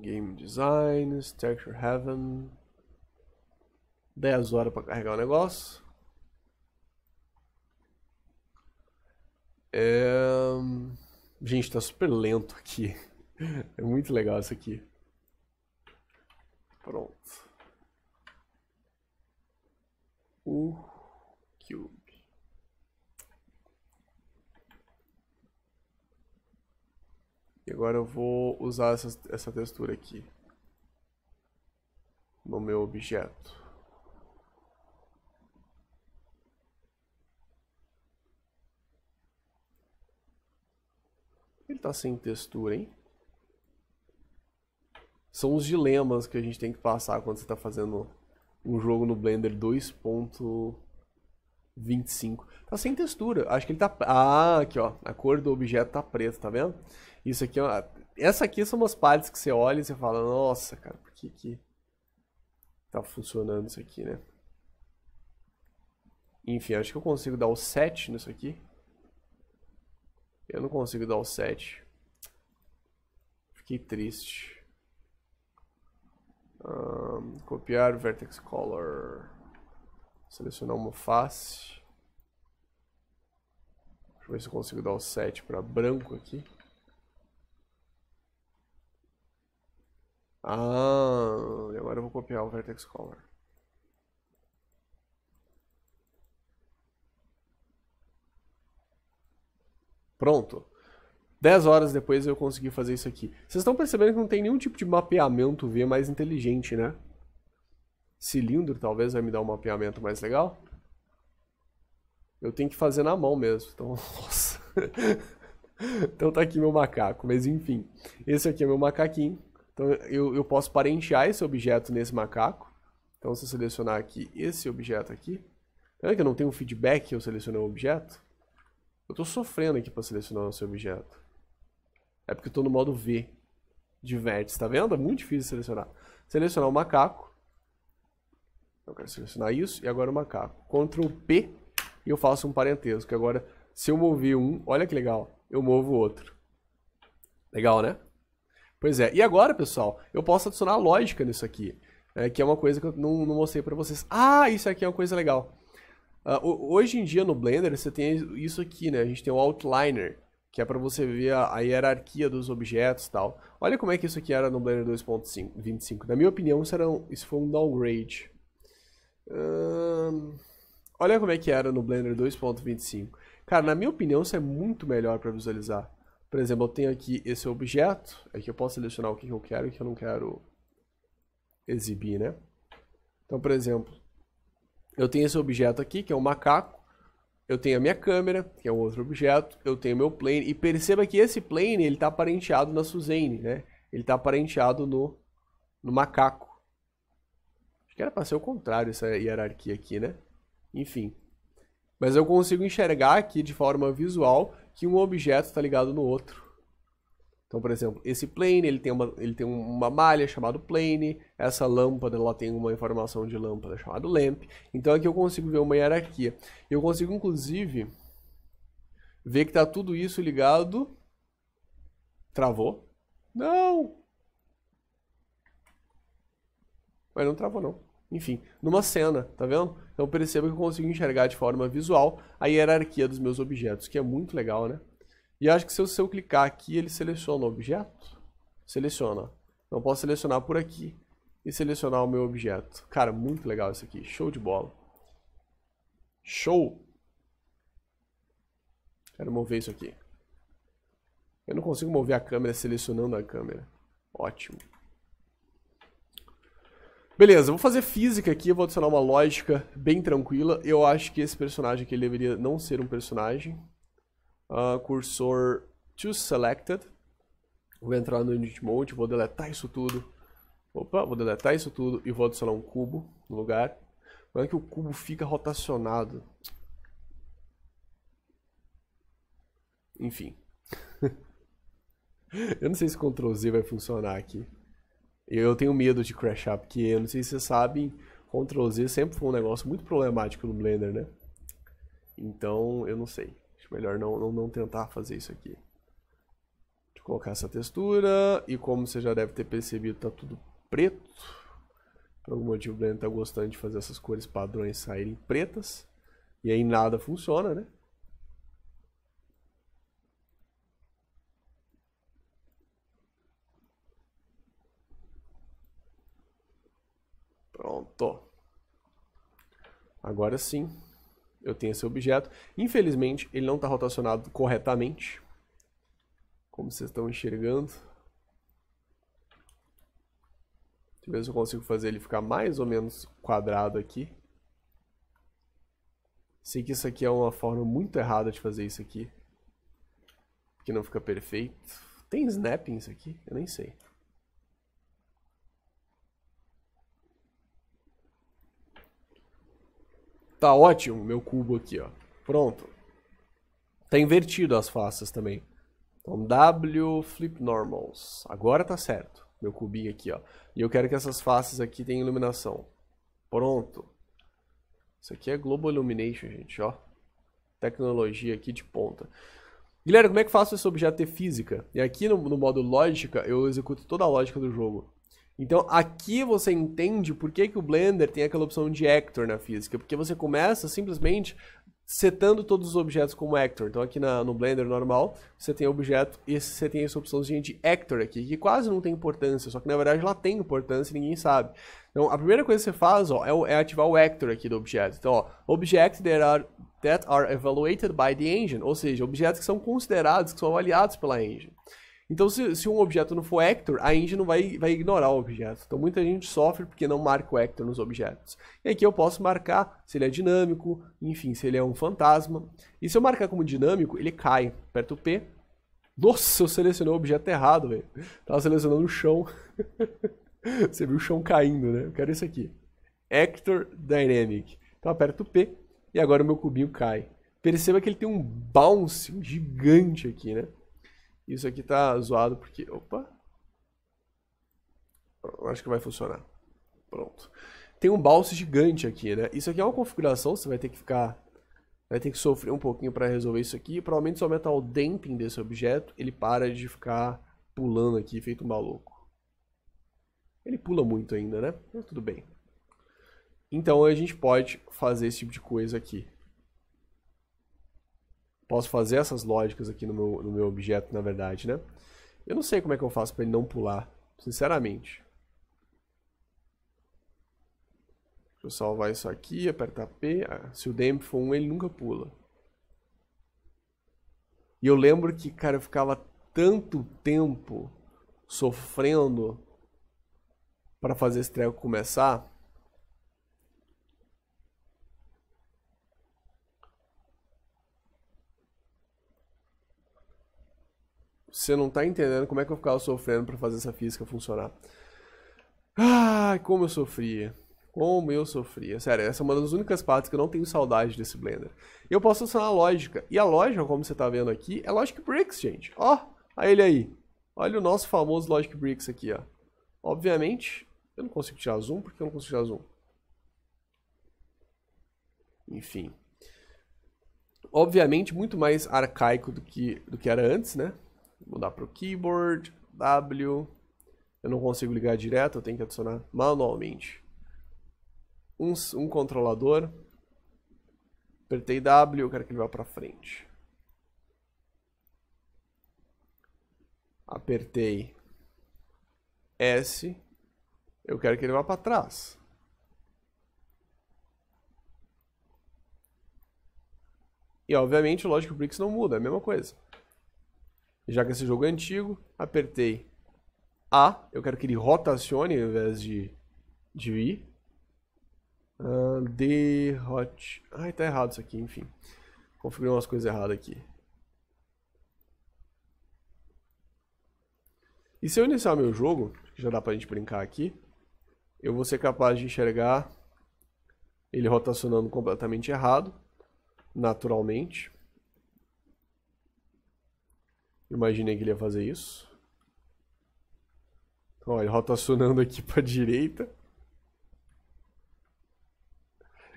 Game Design, Texture Heaven. 10 horas para carregar o negócio. É... Gente, está super lento aqui. É muito legal isso aqui. Pronto. Uh. Cube. E agora eu vou usar essa, essa textura aqui no meu objeto. Ele tá sem textura, hein? São os dilemas que a gente tem que passar quando você está fazendo um jogo no Blender 2. 25. Tá sem textura. Acho que ele tá... Ah, aqui, ó. A cor do objeto tá preta, tá vendo? Isso aqui, ó. É essa aqui são umas partes que você olha e você fala, nossa, cara, por que que tá funcionando isso aqui, né? Enfim, acho que eu consigo dar o 7 nisso aqui. Eu não consigo dar o 7. Fiquei triste. Um, copiar vertex color. Selecionar uma face. Deixa eu ver se eu consigo dar o set para branco aqui. Ah, e agora eu vou copiar o Vertex Color. Pronto. 10 horas depois eu consegui fazer isso aqui. Vocês estão percebendo que não tem nenhum tipo de mapeamento V mais inteligente, né? cilindro, talvez vai me dar um mapeamento mais legal. Eu tenho que fazer na mão mesmo, então, nossa. então tá aqui meu macaco, mas enfim. Esse aqui é meu macaquinho. Então eu, eu posso parentear esse objeto nesse macaco. Então se eu selecionar aqui esse objeto aqui. Será que eu não tenho feedback que eu selecionei um objeto? Eu tô sofrendo aqui para selecionar esse objeto. É porque eu tô no modo V de vértice, tá vendo? É muito difícil selecionar. Selecionar o macaco. Eu quero selecionar isso e agora o macaco. Ctrl P e eu faço um parentesco. Agora, se eu mover um, olha que legal, eu movo o outro. Legal, né? Pois é. E agora, pessoal, eu posso adicionar lógica nisso aqui. É, que é uma coisa que eu não, não mostrei para vocês. Ah, isso aqui é uma coisa legal. Uh, hoje em dia no Blender você tem isso aqui, né? A gente tem o Outliner, que é para você ver a, a, hierarquia dos objetos e tal. Olha como é que isso aqui era no Blender 2.25. Na minha opinião, isso, era um, isso foi um downgrade olha como é que era no Blender 2.25. Cara, na minha opinião, isso é muito melhor para visualizar. Por exemplo, eu tenho aqui esse objeto, aqui é eu posso selecionar o que eu quero e o que eu não quero exibir, né? Então, por exemplo, eu tenho esse objeto aqui, que é um macaco, eu tenho a minha câmera, que é um outro objeto, eu tenho meu plane, e perceba que esse plane, ele está aparenteado na Suzane, né? Ele está aparenteado no, no macaco que era para ser o contrário essa hierarquia aqui, né? Enfim. Mas eu consigo enxergar aqui de forma visual que um objeto está ligado no outro. Então, por exemplo, esse plane, ele tem, uma, ele tem uma malha chamada plane, essa lâmpada, ela tem uma informação de lâmpada chamada lamp. Então aqui eu consigo ver uma hierarquia. Eu consigo, inclusive, ver que está tudo isso ligado... Travou? Não! Mas não travou, não enfim, numa cena, tá vendo? Então perceba que eu consigo enxergar de forma visual a hierarquia dos meus objetos, que é muito legal, né? E acho que se eu, se eu clicar aqui, ele seleciona o objeto. Seleciona. Então posso selecionar por aqui e selecionar o meu objeto. Cara, muito legal isso aqui. Show de bola. Show! Quero mover isso aqui. Eu não consigo mover a câmera selecionando a câmera. Ótimo. Beleza, vou fazer física aqui, vou adicionar uma lógica bem tranquila. Eu acho que esse personagem aqui deveria não ser um personagem. Uh, cursor to selected. Vou entrar no init mode, vou deletar isso tudo. Opa, vou deletar isso tudo e vou adicionar um cubo no lugar. Como é que o cubo fica rotacionado? Enfim. Eu não sei se Ctrl Z vai funcionar aqui. Eu tenho medo de crashar, porque eu não sei se vocês sabem, Ctrl Z sempre foi um negócio muito problemático no Blender, né? Então, eu não sei. Acho melhor não, não, não tentar fazer isso aqui. Deixa eu colocar essa textura. E como você já deve ter percebido, tá tudo preto. Por algum motivo o Blender tá gostando de fazer essas cores padrões saírem pretas. E aí nada funciona, né? Pronto. Agora sim, eu tenho esse objeto. Infelizmente, ele não está rotacionado corretamente. Como vocês estão enxergando. Deixa eu ver se eu consigo fazer ele ficar mais ou menos quadrado aqui. Sei que isso aqui é uma forma muito errada de fazer isso aqui. Que não fica perfeito. Tem snapping isso aqui? Eu nem sei. Tá ótimo meu cubo aqui, ó. Pronto. Tá invertido as faces também. Então, W flip normals. Agora tá certo. Meu cubinho aqui, ó. E eu quero que essas faces aqui tenham iluminação. Pronto. Isso aqui é Global Illumination, gente, ó. Tecnologia aqui de ponta. Guilherme, como é que faço esse objeto ter física? E aqui no, no modo lógica, eu executo toda a lógica do jogo. Então aqui você entende por que, que o Blender tem aquela opção de actor na física, porque você começa simplesmente setando todos os objetos como actor. Então aqui na, no Blender normal, você tem objeto e você tem essa opçãozinha de actor aqui, que quase não tem importância, só que na verdade ela tem importância e ninguém sabe. Então a primeira coisa que você faz ó, é, é ativar o actor aqui do objeto. Então, ó, object that are, that are evaluated by the engine, ou seja, objetos que são considerados, que são avaliados pela engine. Então, se, se, um objeto não for actor, a engine não vai, vai ignorar o objeto. Então, muita gente sofre porque não marca o actor nos objetos. E aqui eu posso marcar se ele é dinâmico, enfim, se ele é um fantasma. E se eu marcar como dinâmico, ele cai. Aperto P. Nossa, eu selecionei o objeto errado, velho. Tava selecionando o chão. Você viu o chão caindo, né? Eu quero isso aqui. Actor Dynamic. Então, aperto P e agora o meu cubinho cai. Perceba que ele tem um bounce gigante aqui, né? Isso aqui tá zoado porque... Opa! Acho que vai funcionar. Pronto. Tem um balse gigante aqui, né? Isso aqui é uma configuração, você vai ter que ficar... Vai ter que sofrer um pouquinho para resolver isso aqui. Provavelmente se aumentar o damping desse objeto, ele para de ficar pulando aqui, feito um maluco. Ele pula muito ainda, né? Mas tudo bem. Então a gente pode fazer esse tipo de coisa aqui posso fazer essas lógicas aqui no meu, no meu objeto, na verdade, né? Eu não sei como é que eu faço para ele não pular, sinceramente. Deixa eu salvar isso aqui, apertar P. Ah, se o DM for 1, ele nunca pula. E eu lembro que, cara, eu ficava tanto tempo sofrendo para fazer esse treco começar Você não tá entendendo como é que eu ficava sofrendo para fazer essa física funcionar. Ai, como eu sofria. Como eu sofria. Sério, essa é uma das únicas partes que eu não tenho saudade desse Blender. Eu posso funcionar a lógica. E a lógica, como você tá vendo aqui, é Logic Bricks, gente. Ó, olha ele aí. Olha o nosso famoso Logic Bricks aqui, ó. Obviamente, eu não consigo tirar zoom, porque eu não consigo tirar zoom. Enfim. Obviamente, muito mais arcaico do que, do que era antes, né? Mudar para o keyboard, W. Eu não consigo ligar direto, eu tenho que adicionar manualmente. Um, um controlador. Apertei W, eu quero que ele vá para frente. Apertei S, eu quero que ele vá para trás. E obviamente o Logic Bricks não muda, é a mesma coisa. Já que esse jogo é antigo, apertei A. Eu quero que ele rotacione ao invés de, de I. Uh, D. Hot. Ai, tá errado isso aqui, enfim. Configurei umas coisas erradas aqui. E se eu iniciar meu jogo, que já dá pra gente brincar aqui, eu vou ser capaz de enxergar ele rotacionando completamente errado, naturalmente. Imaginei que ele ia fazer isso. Olha, então, ele rotacionando aqui para direita.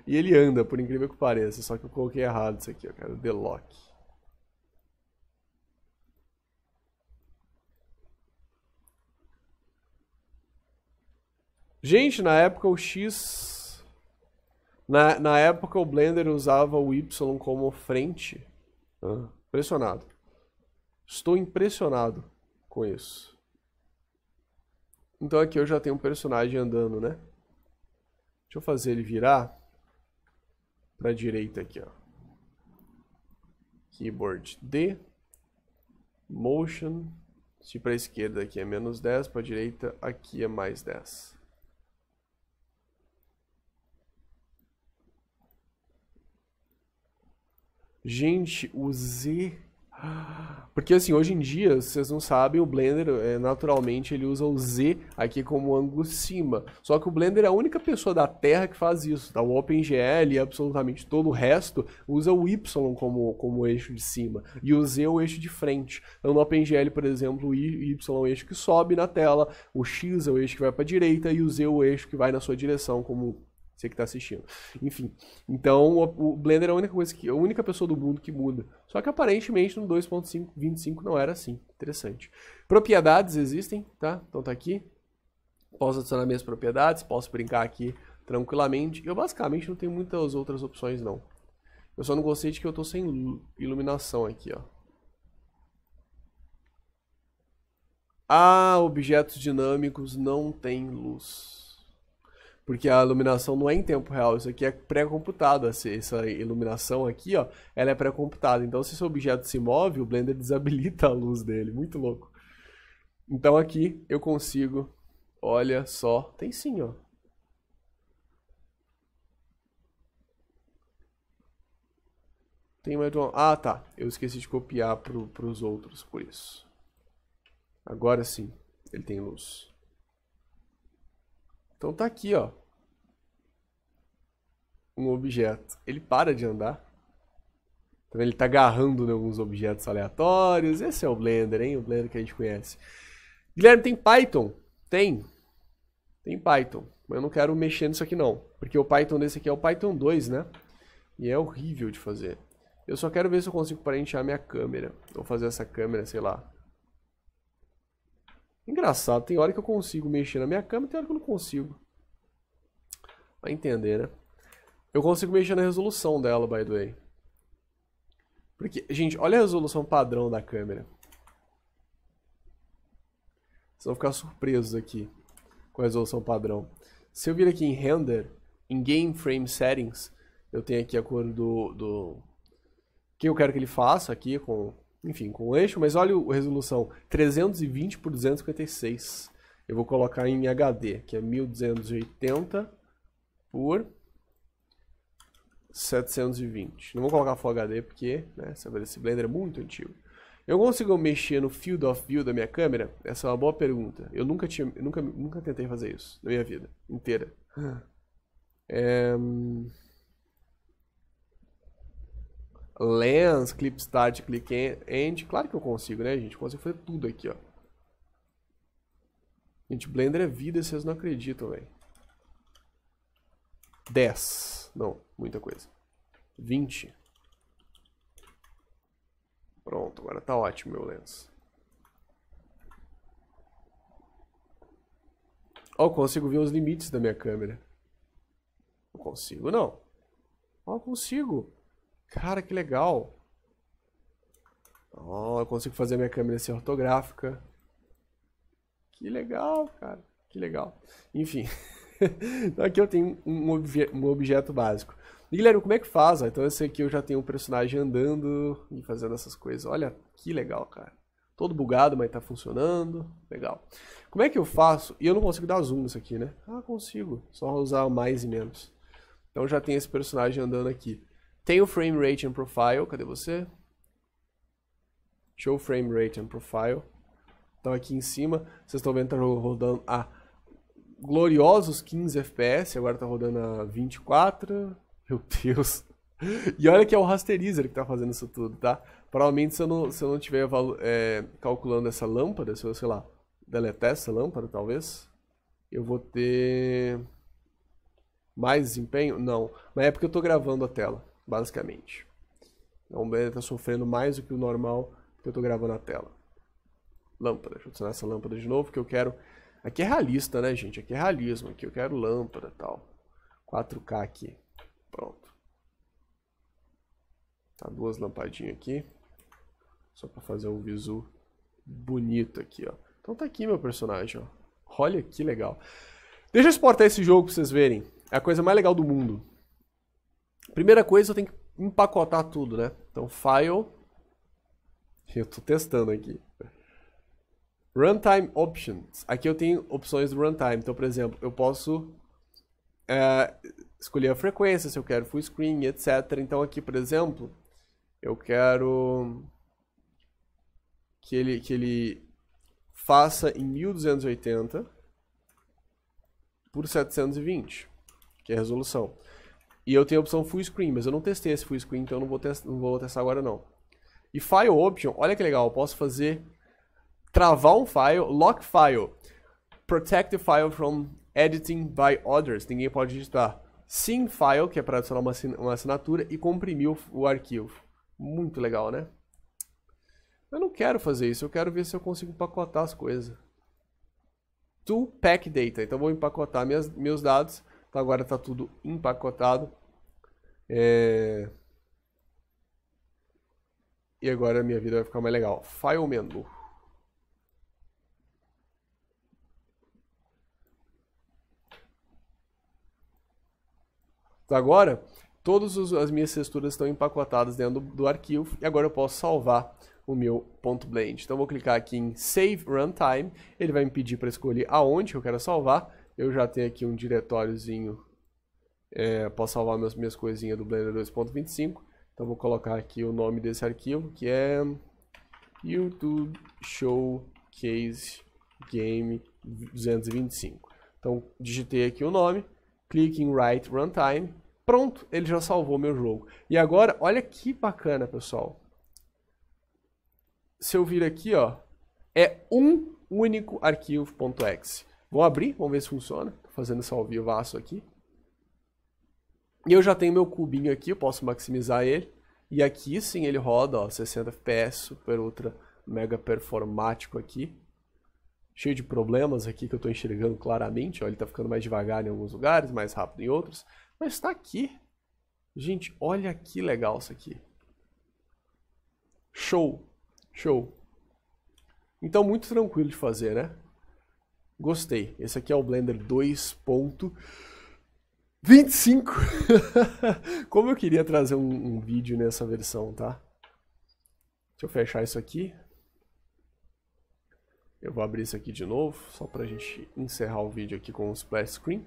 E ele anda, por incrível que pareça. Só que eu coloquei errado isso aqui, ó, cara. The Lock. Gente, na época o X. Na, na época o Blender usava o Y como frente. Impressionado. Estou impressionado com isso. Então aqui eu já tenho um personagem andando, né? Deixa eu fazer ele virar para a direita aqui, ó. Keyboard D, Motion, se para a esquerda aqui é menos 10, para a direita aqui é mais 10. Gente, o Z porque assim, hoje em dia, vocês não sabem, o Blender é, naturalmente ele usa o Z aqui como ângulo cima. Só que o Blender é a única pessoa da Terra que faz isso, tá? O OpenGL e absolutamente todo o resto usa o Y como, como eixo de cima e o Z é o eixo de frente. Então no OpenGL, por exemplo, o Y é o eixo que sobe na tela, o X é o eixo que vai para a direita e o Z é o eixo que vai na sua direção como você que está assistindo. Enfim. Então, o, Blender é a única coisa que. a única pessoa do mundo que muda. Só que aparentemente no 2.25 não era assim. Interessante. Propriedades existem, tá? Então tá aqui. Posso adicionar minhas propriedades, posso brincar aqui tranquilamente. Eu basicamente não tenho muitas outras opções, não. Eu só não gostei de que eu estou sem iluminação aqui, ó. Ah, objetos dinâmicos não têm luz porque a iluminação não é em tempo real, isso aqui é pré-computado, essa iluminação aqui, ó, ela é pré-computada. Então, se esse objeto se move, o Blender desabilita a luz dele, muito louco. Então aqui eu consigo, olha só, tem sim, ó. Tem mais um Ah, tá, eu esqueci de copiar para os outros, por isso. Agora sim, ele tem luz. Então tá aqui, ó um objeto, ele para de andar. Então ele está agarrando em né, alguns objetos aleatórios. Esse é o Blender, hein? O Blender que a gente conhece. Guilherme, tem Python? Tem. Tem Python. Mas eu não quero mexer nisso aqui não. Porque o Python desse aqui é o Python 2, né? E é horrível de fazer. Eu só quero ver se eu consigo parentear minha câmera. Vou fazer essa câmera, sei lá. Engraçado, tem hora que eu consigo mexer na minha câmera, tem hora que eu não consigo. Vai entender, né? Eu consigo mexer na resolução dela, by the way. Porque, gente, olha a resolução padrão da câmera. Vocês vão ficar surpresos aqui com a resolução padrão. Se eu vir aqui em Render, em Game Frame Settings, eu tenho aqui a cor do... do que eu quero que ele faça aqui com... Enfim, com o eixo, mas olha a resolução. 320 por 256. Eu vou colocar em HD, que é 1280 por 720. Não vou colocar Full HD porque né, esse Blender é muito antigo. Eu consigo mexer no field of view da minha câmera? Essa é uma boa pergunta. Eu nunca tinha, nunca, nunca tentei fazer isso na minha vida inteira. É... Lens, clip start, click end. Claro que eu consigo, né, gente? Eu consigo fazer tudo aqui, ó. Gente, Blender é vida, vocês não acreditam, velho. 10. Não, muita coisa. 20. Pronto, agora está ótimo meu lenço. Ó, oh, consigo ver os limites da minha câmera. Não consigo, não. Ó, oh, consigo. Cara, que legal. Ó, oh, eu consigo fazer a minha câmera ser ortográfica. Que legal, cara. Que legal. Enfim. Então, aqui eu tenho um, obje um objeto básico. E, Guilherme, como é que faz? Então esse aqui eu já tenho um personagem andando e fazendo essas coisas. Olha que legal, cara. Todo bugado, mas tá funcionando. Legal. Como é que eu faço? E eu não consigo dar zoom nisso aqui, né? Ah, consigo. Só usar mais e menos. Então já tem esse personagem andando aqui. Tem o frame rate and profile. Cadê você? Show frame rate and profile. Então aqui em cima, vocês estão vendo que tá rodando a ah, gloriosos 15 FPS, agora tá rodando a 24. Meu Deus. E olha que é o rasterizer que tá fazendo isso tudo, tá? Provavelmente se eu não, se eu não tiver é, calculando essa lâmpada, se eu, sei lá, deletar essa lâmpada, talvez, eu vou ter mais desempenho? Não. Mas é porque eu tô gravando a tela, basicamente. Então ele tá sofrendo mais do que o normal porque eu tô gravando a tela. Lâmpada, deixa eu adicionar essa lâmpada de novo, que eu quero Aqui é realista, né, gente? Aqui é realismo. Aqui eu quero lâmpada e tal. 4K aqui. Pronto. Tá duas lampadinhas aqui. Só pra fazer um visu bonito aqui, ó. Então tá aqui meu personagem, ó. Olha que legal. Deixa eu exportar esse jogo pra vocês verem. É a coisa mais legal do mundo. Primeira coisa, eu tenho que empacotar tudo, né? Então, File. Eu tô testando aqui. Runtime Options. Aqui eu tenho opções do runtime. Então, por exemplo, eu posso é, escolher a frequência, se eu quero full screen, etc. Então aqui, por exemplo, eu quero que ele, que ele faça em 1280 por 720, que é a resolução. E eu tenho a opção full screen, mas eu não testei esse full screen, então eu não vou, test não vou testar agora não. E file option, olha que legal, eu posso fazer travar um file, lock file, protect the file from editing by others. Ninguém pode editar, sim file, que é para adicionar uma, uma assinatura, e comprimir o, o arquivo. Muito legal, né? Eu não quero fazer isso, eu quero ver se eu consigo empacotar as coisas. To pack data, então vou empacotar minhas, meus dados. Então agora está tudo empacotado. É... E agora a minha vida vai ficar mais legal. File menu. Então, agora, todas as minhas texturas estão empacotadas dentro do, do arquivo e agora eu posso salvar o meu ponto .blend. Então vou clicar aqui em Save Runtime, ele vai me pedir para escolher aonde eu quero salvar. Eu já tenho aqui um diretóriozinho, é, posso salvar minhas, minhas coisinhas do Blender 2.25. Então vou colocar aqui o nome desse arquivo, que é YouTube Showcase Game 225. Então digitei aqui o nome, clique em Write Runtime, Pronto, ele já salvou meu jogo. E agora, olha que bacana, pessoal. Se eu vir aqui, ó, é um único arquivo.exe. Vou abrir, vamos ver se funciona. Tô fazendo só o vivaço aqui. E eu já tenho meu cubinho aqui, eu posso maximizar ele. E aqui sim ele roda, ó, 60 fps, super ultra mega performático aqui. Cheio de problemas aqui que eu estou enxergando claramente, ó, ele está ficando mais devagar em alguns lugares, mais rápido em outros. Mas está aqui. Gente, olha que legal isso aqui. Show. Show. Então, muito tranquilo de fazer, né? Gostei. Esse aqui é o Blender 2.25. Como eu queria trazer um, um, vídeo nessa versão, tá? Deixa eu fechar isso aqui. Eu vou abrir isso aqui de novo, só pra gente encerrar o vídeo aqui com o splash screen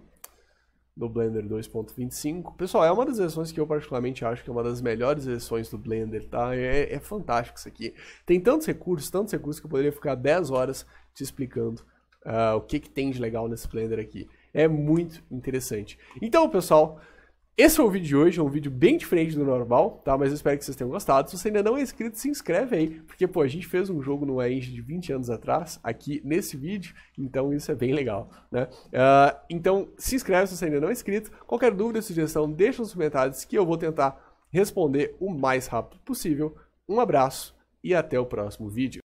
do Blender 2.25. Pessoal, é uma das versões que eu particularmente acho que é uma das melhores versões do Blender, tá? É, é fantástico isso aqui. Tem tantos recursos, tantos recursos que eu poderia ficar 10 horas te explicando uh, o que, que tem de legal nesse Blender aqui. É muito interessante. Então, pessoal, esse foi o vídeo de hoje, é um vídeo bem diferente do normal, tá? Mas eu espero que vocês tenham gostado. Se você ainda não é inscrito, se inscreve aí, porque, pô, a gente fez um jogo no Enge de 20 anos atrás, aqui nesse vídeo, então isso é bem legal, né? Uh, então, se inscreve se você ainda não é inscrito. Qualquer dúvida, sugestão, deixa nos comentários que eu vou tentar responder o mais rápido possível. Um abraço e até o próximo vídeo.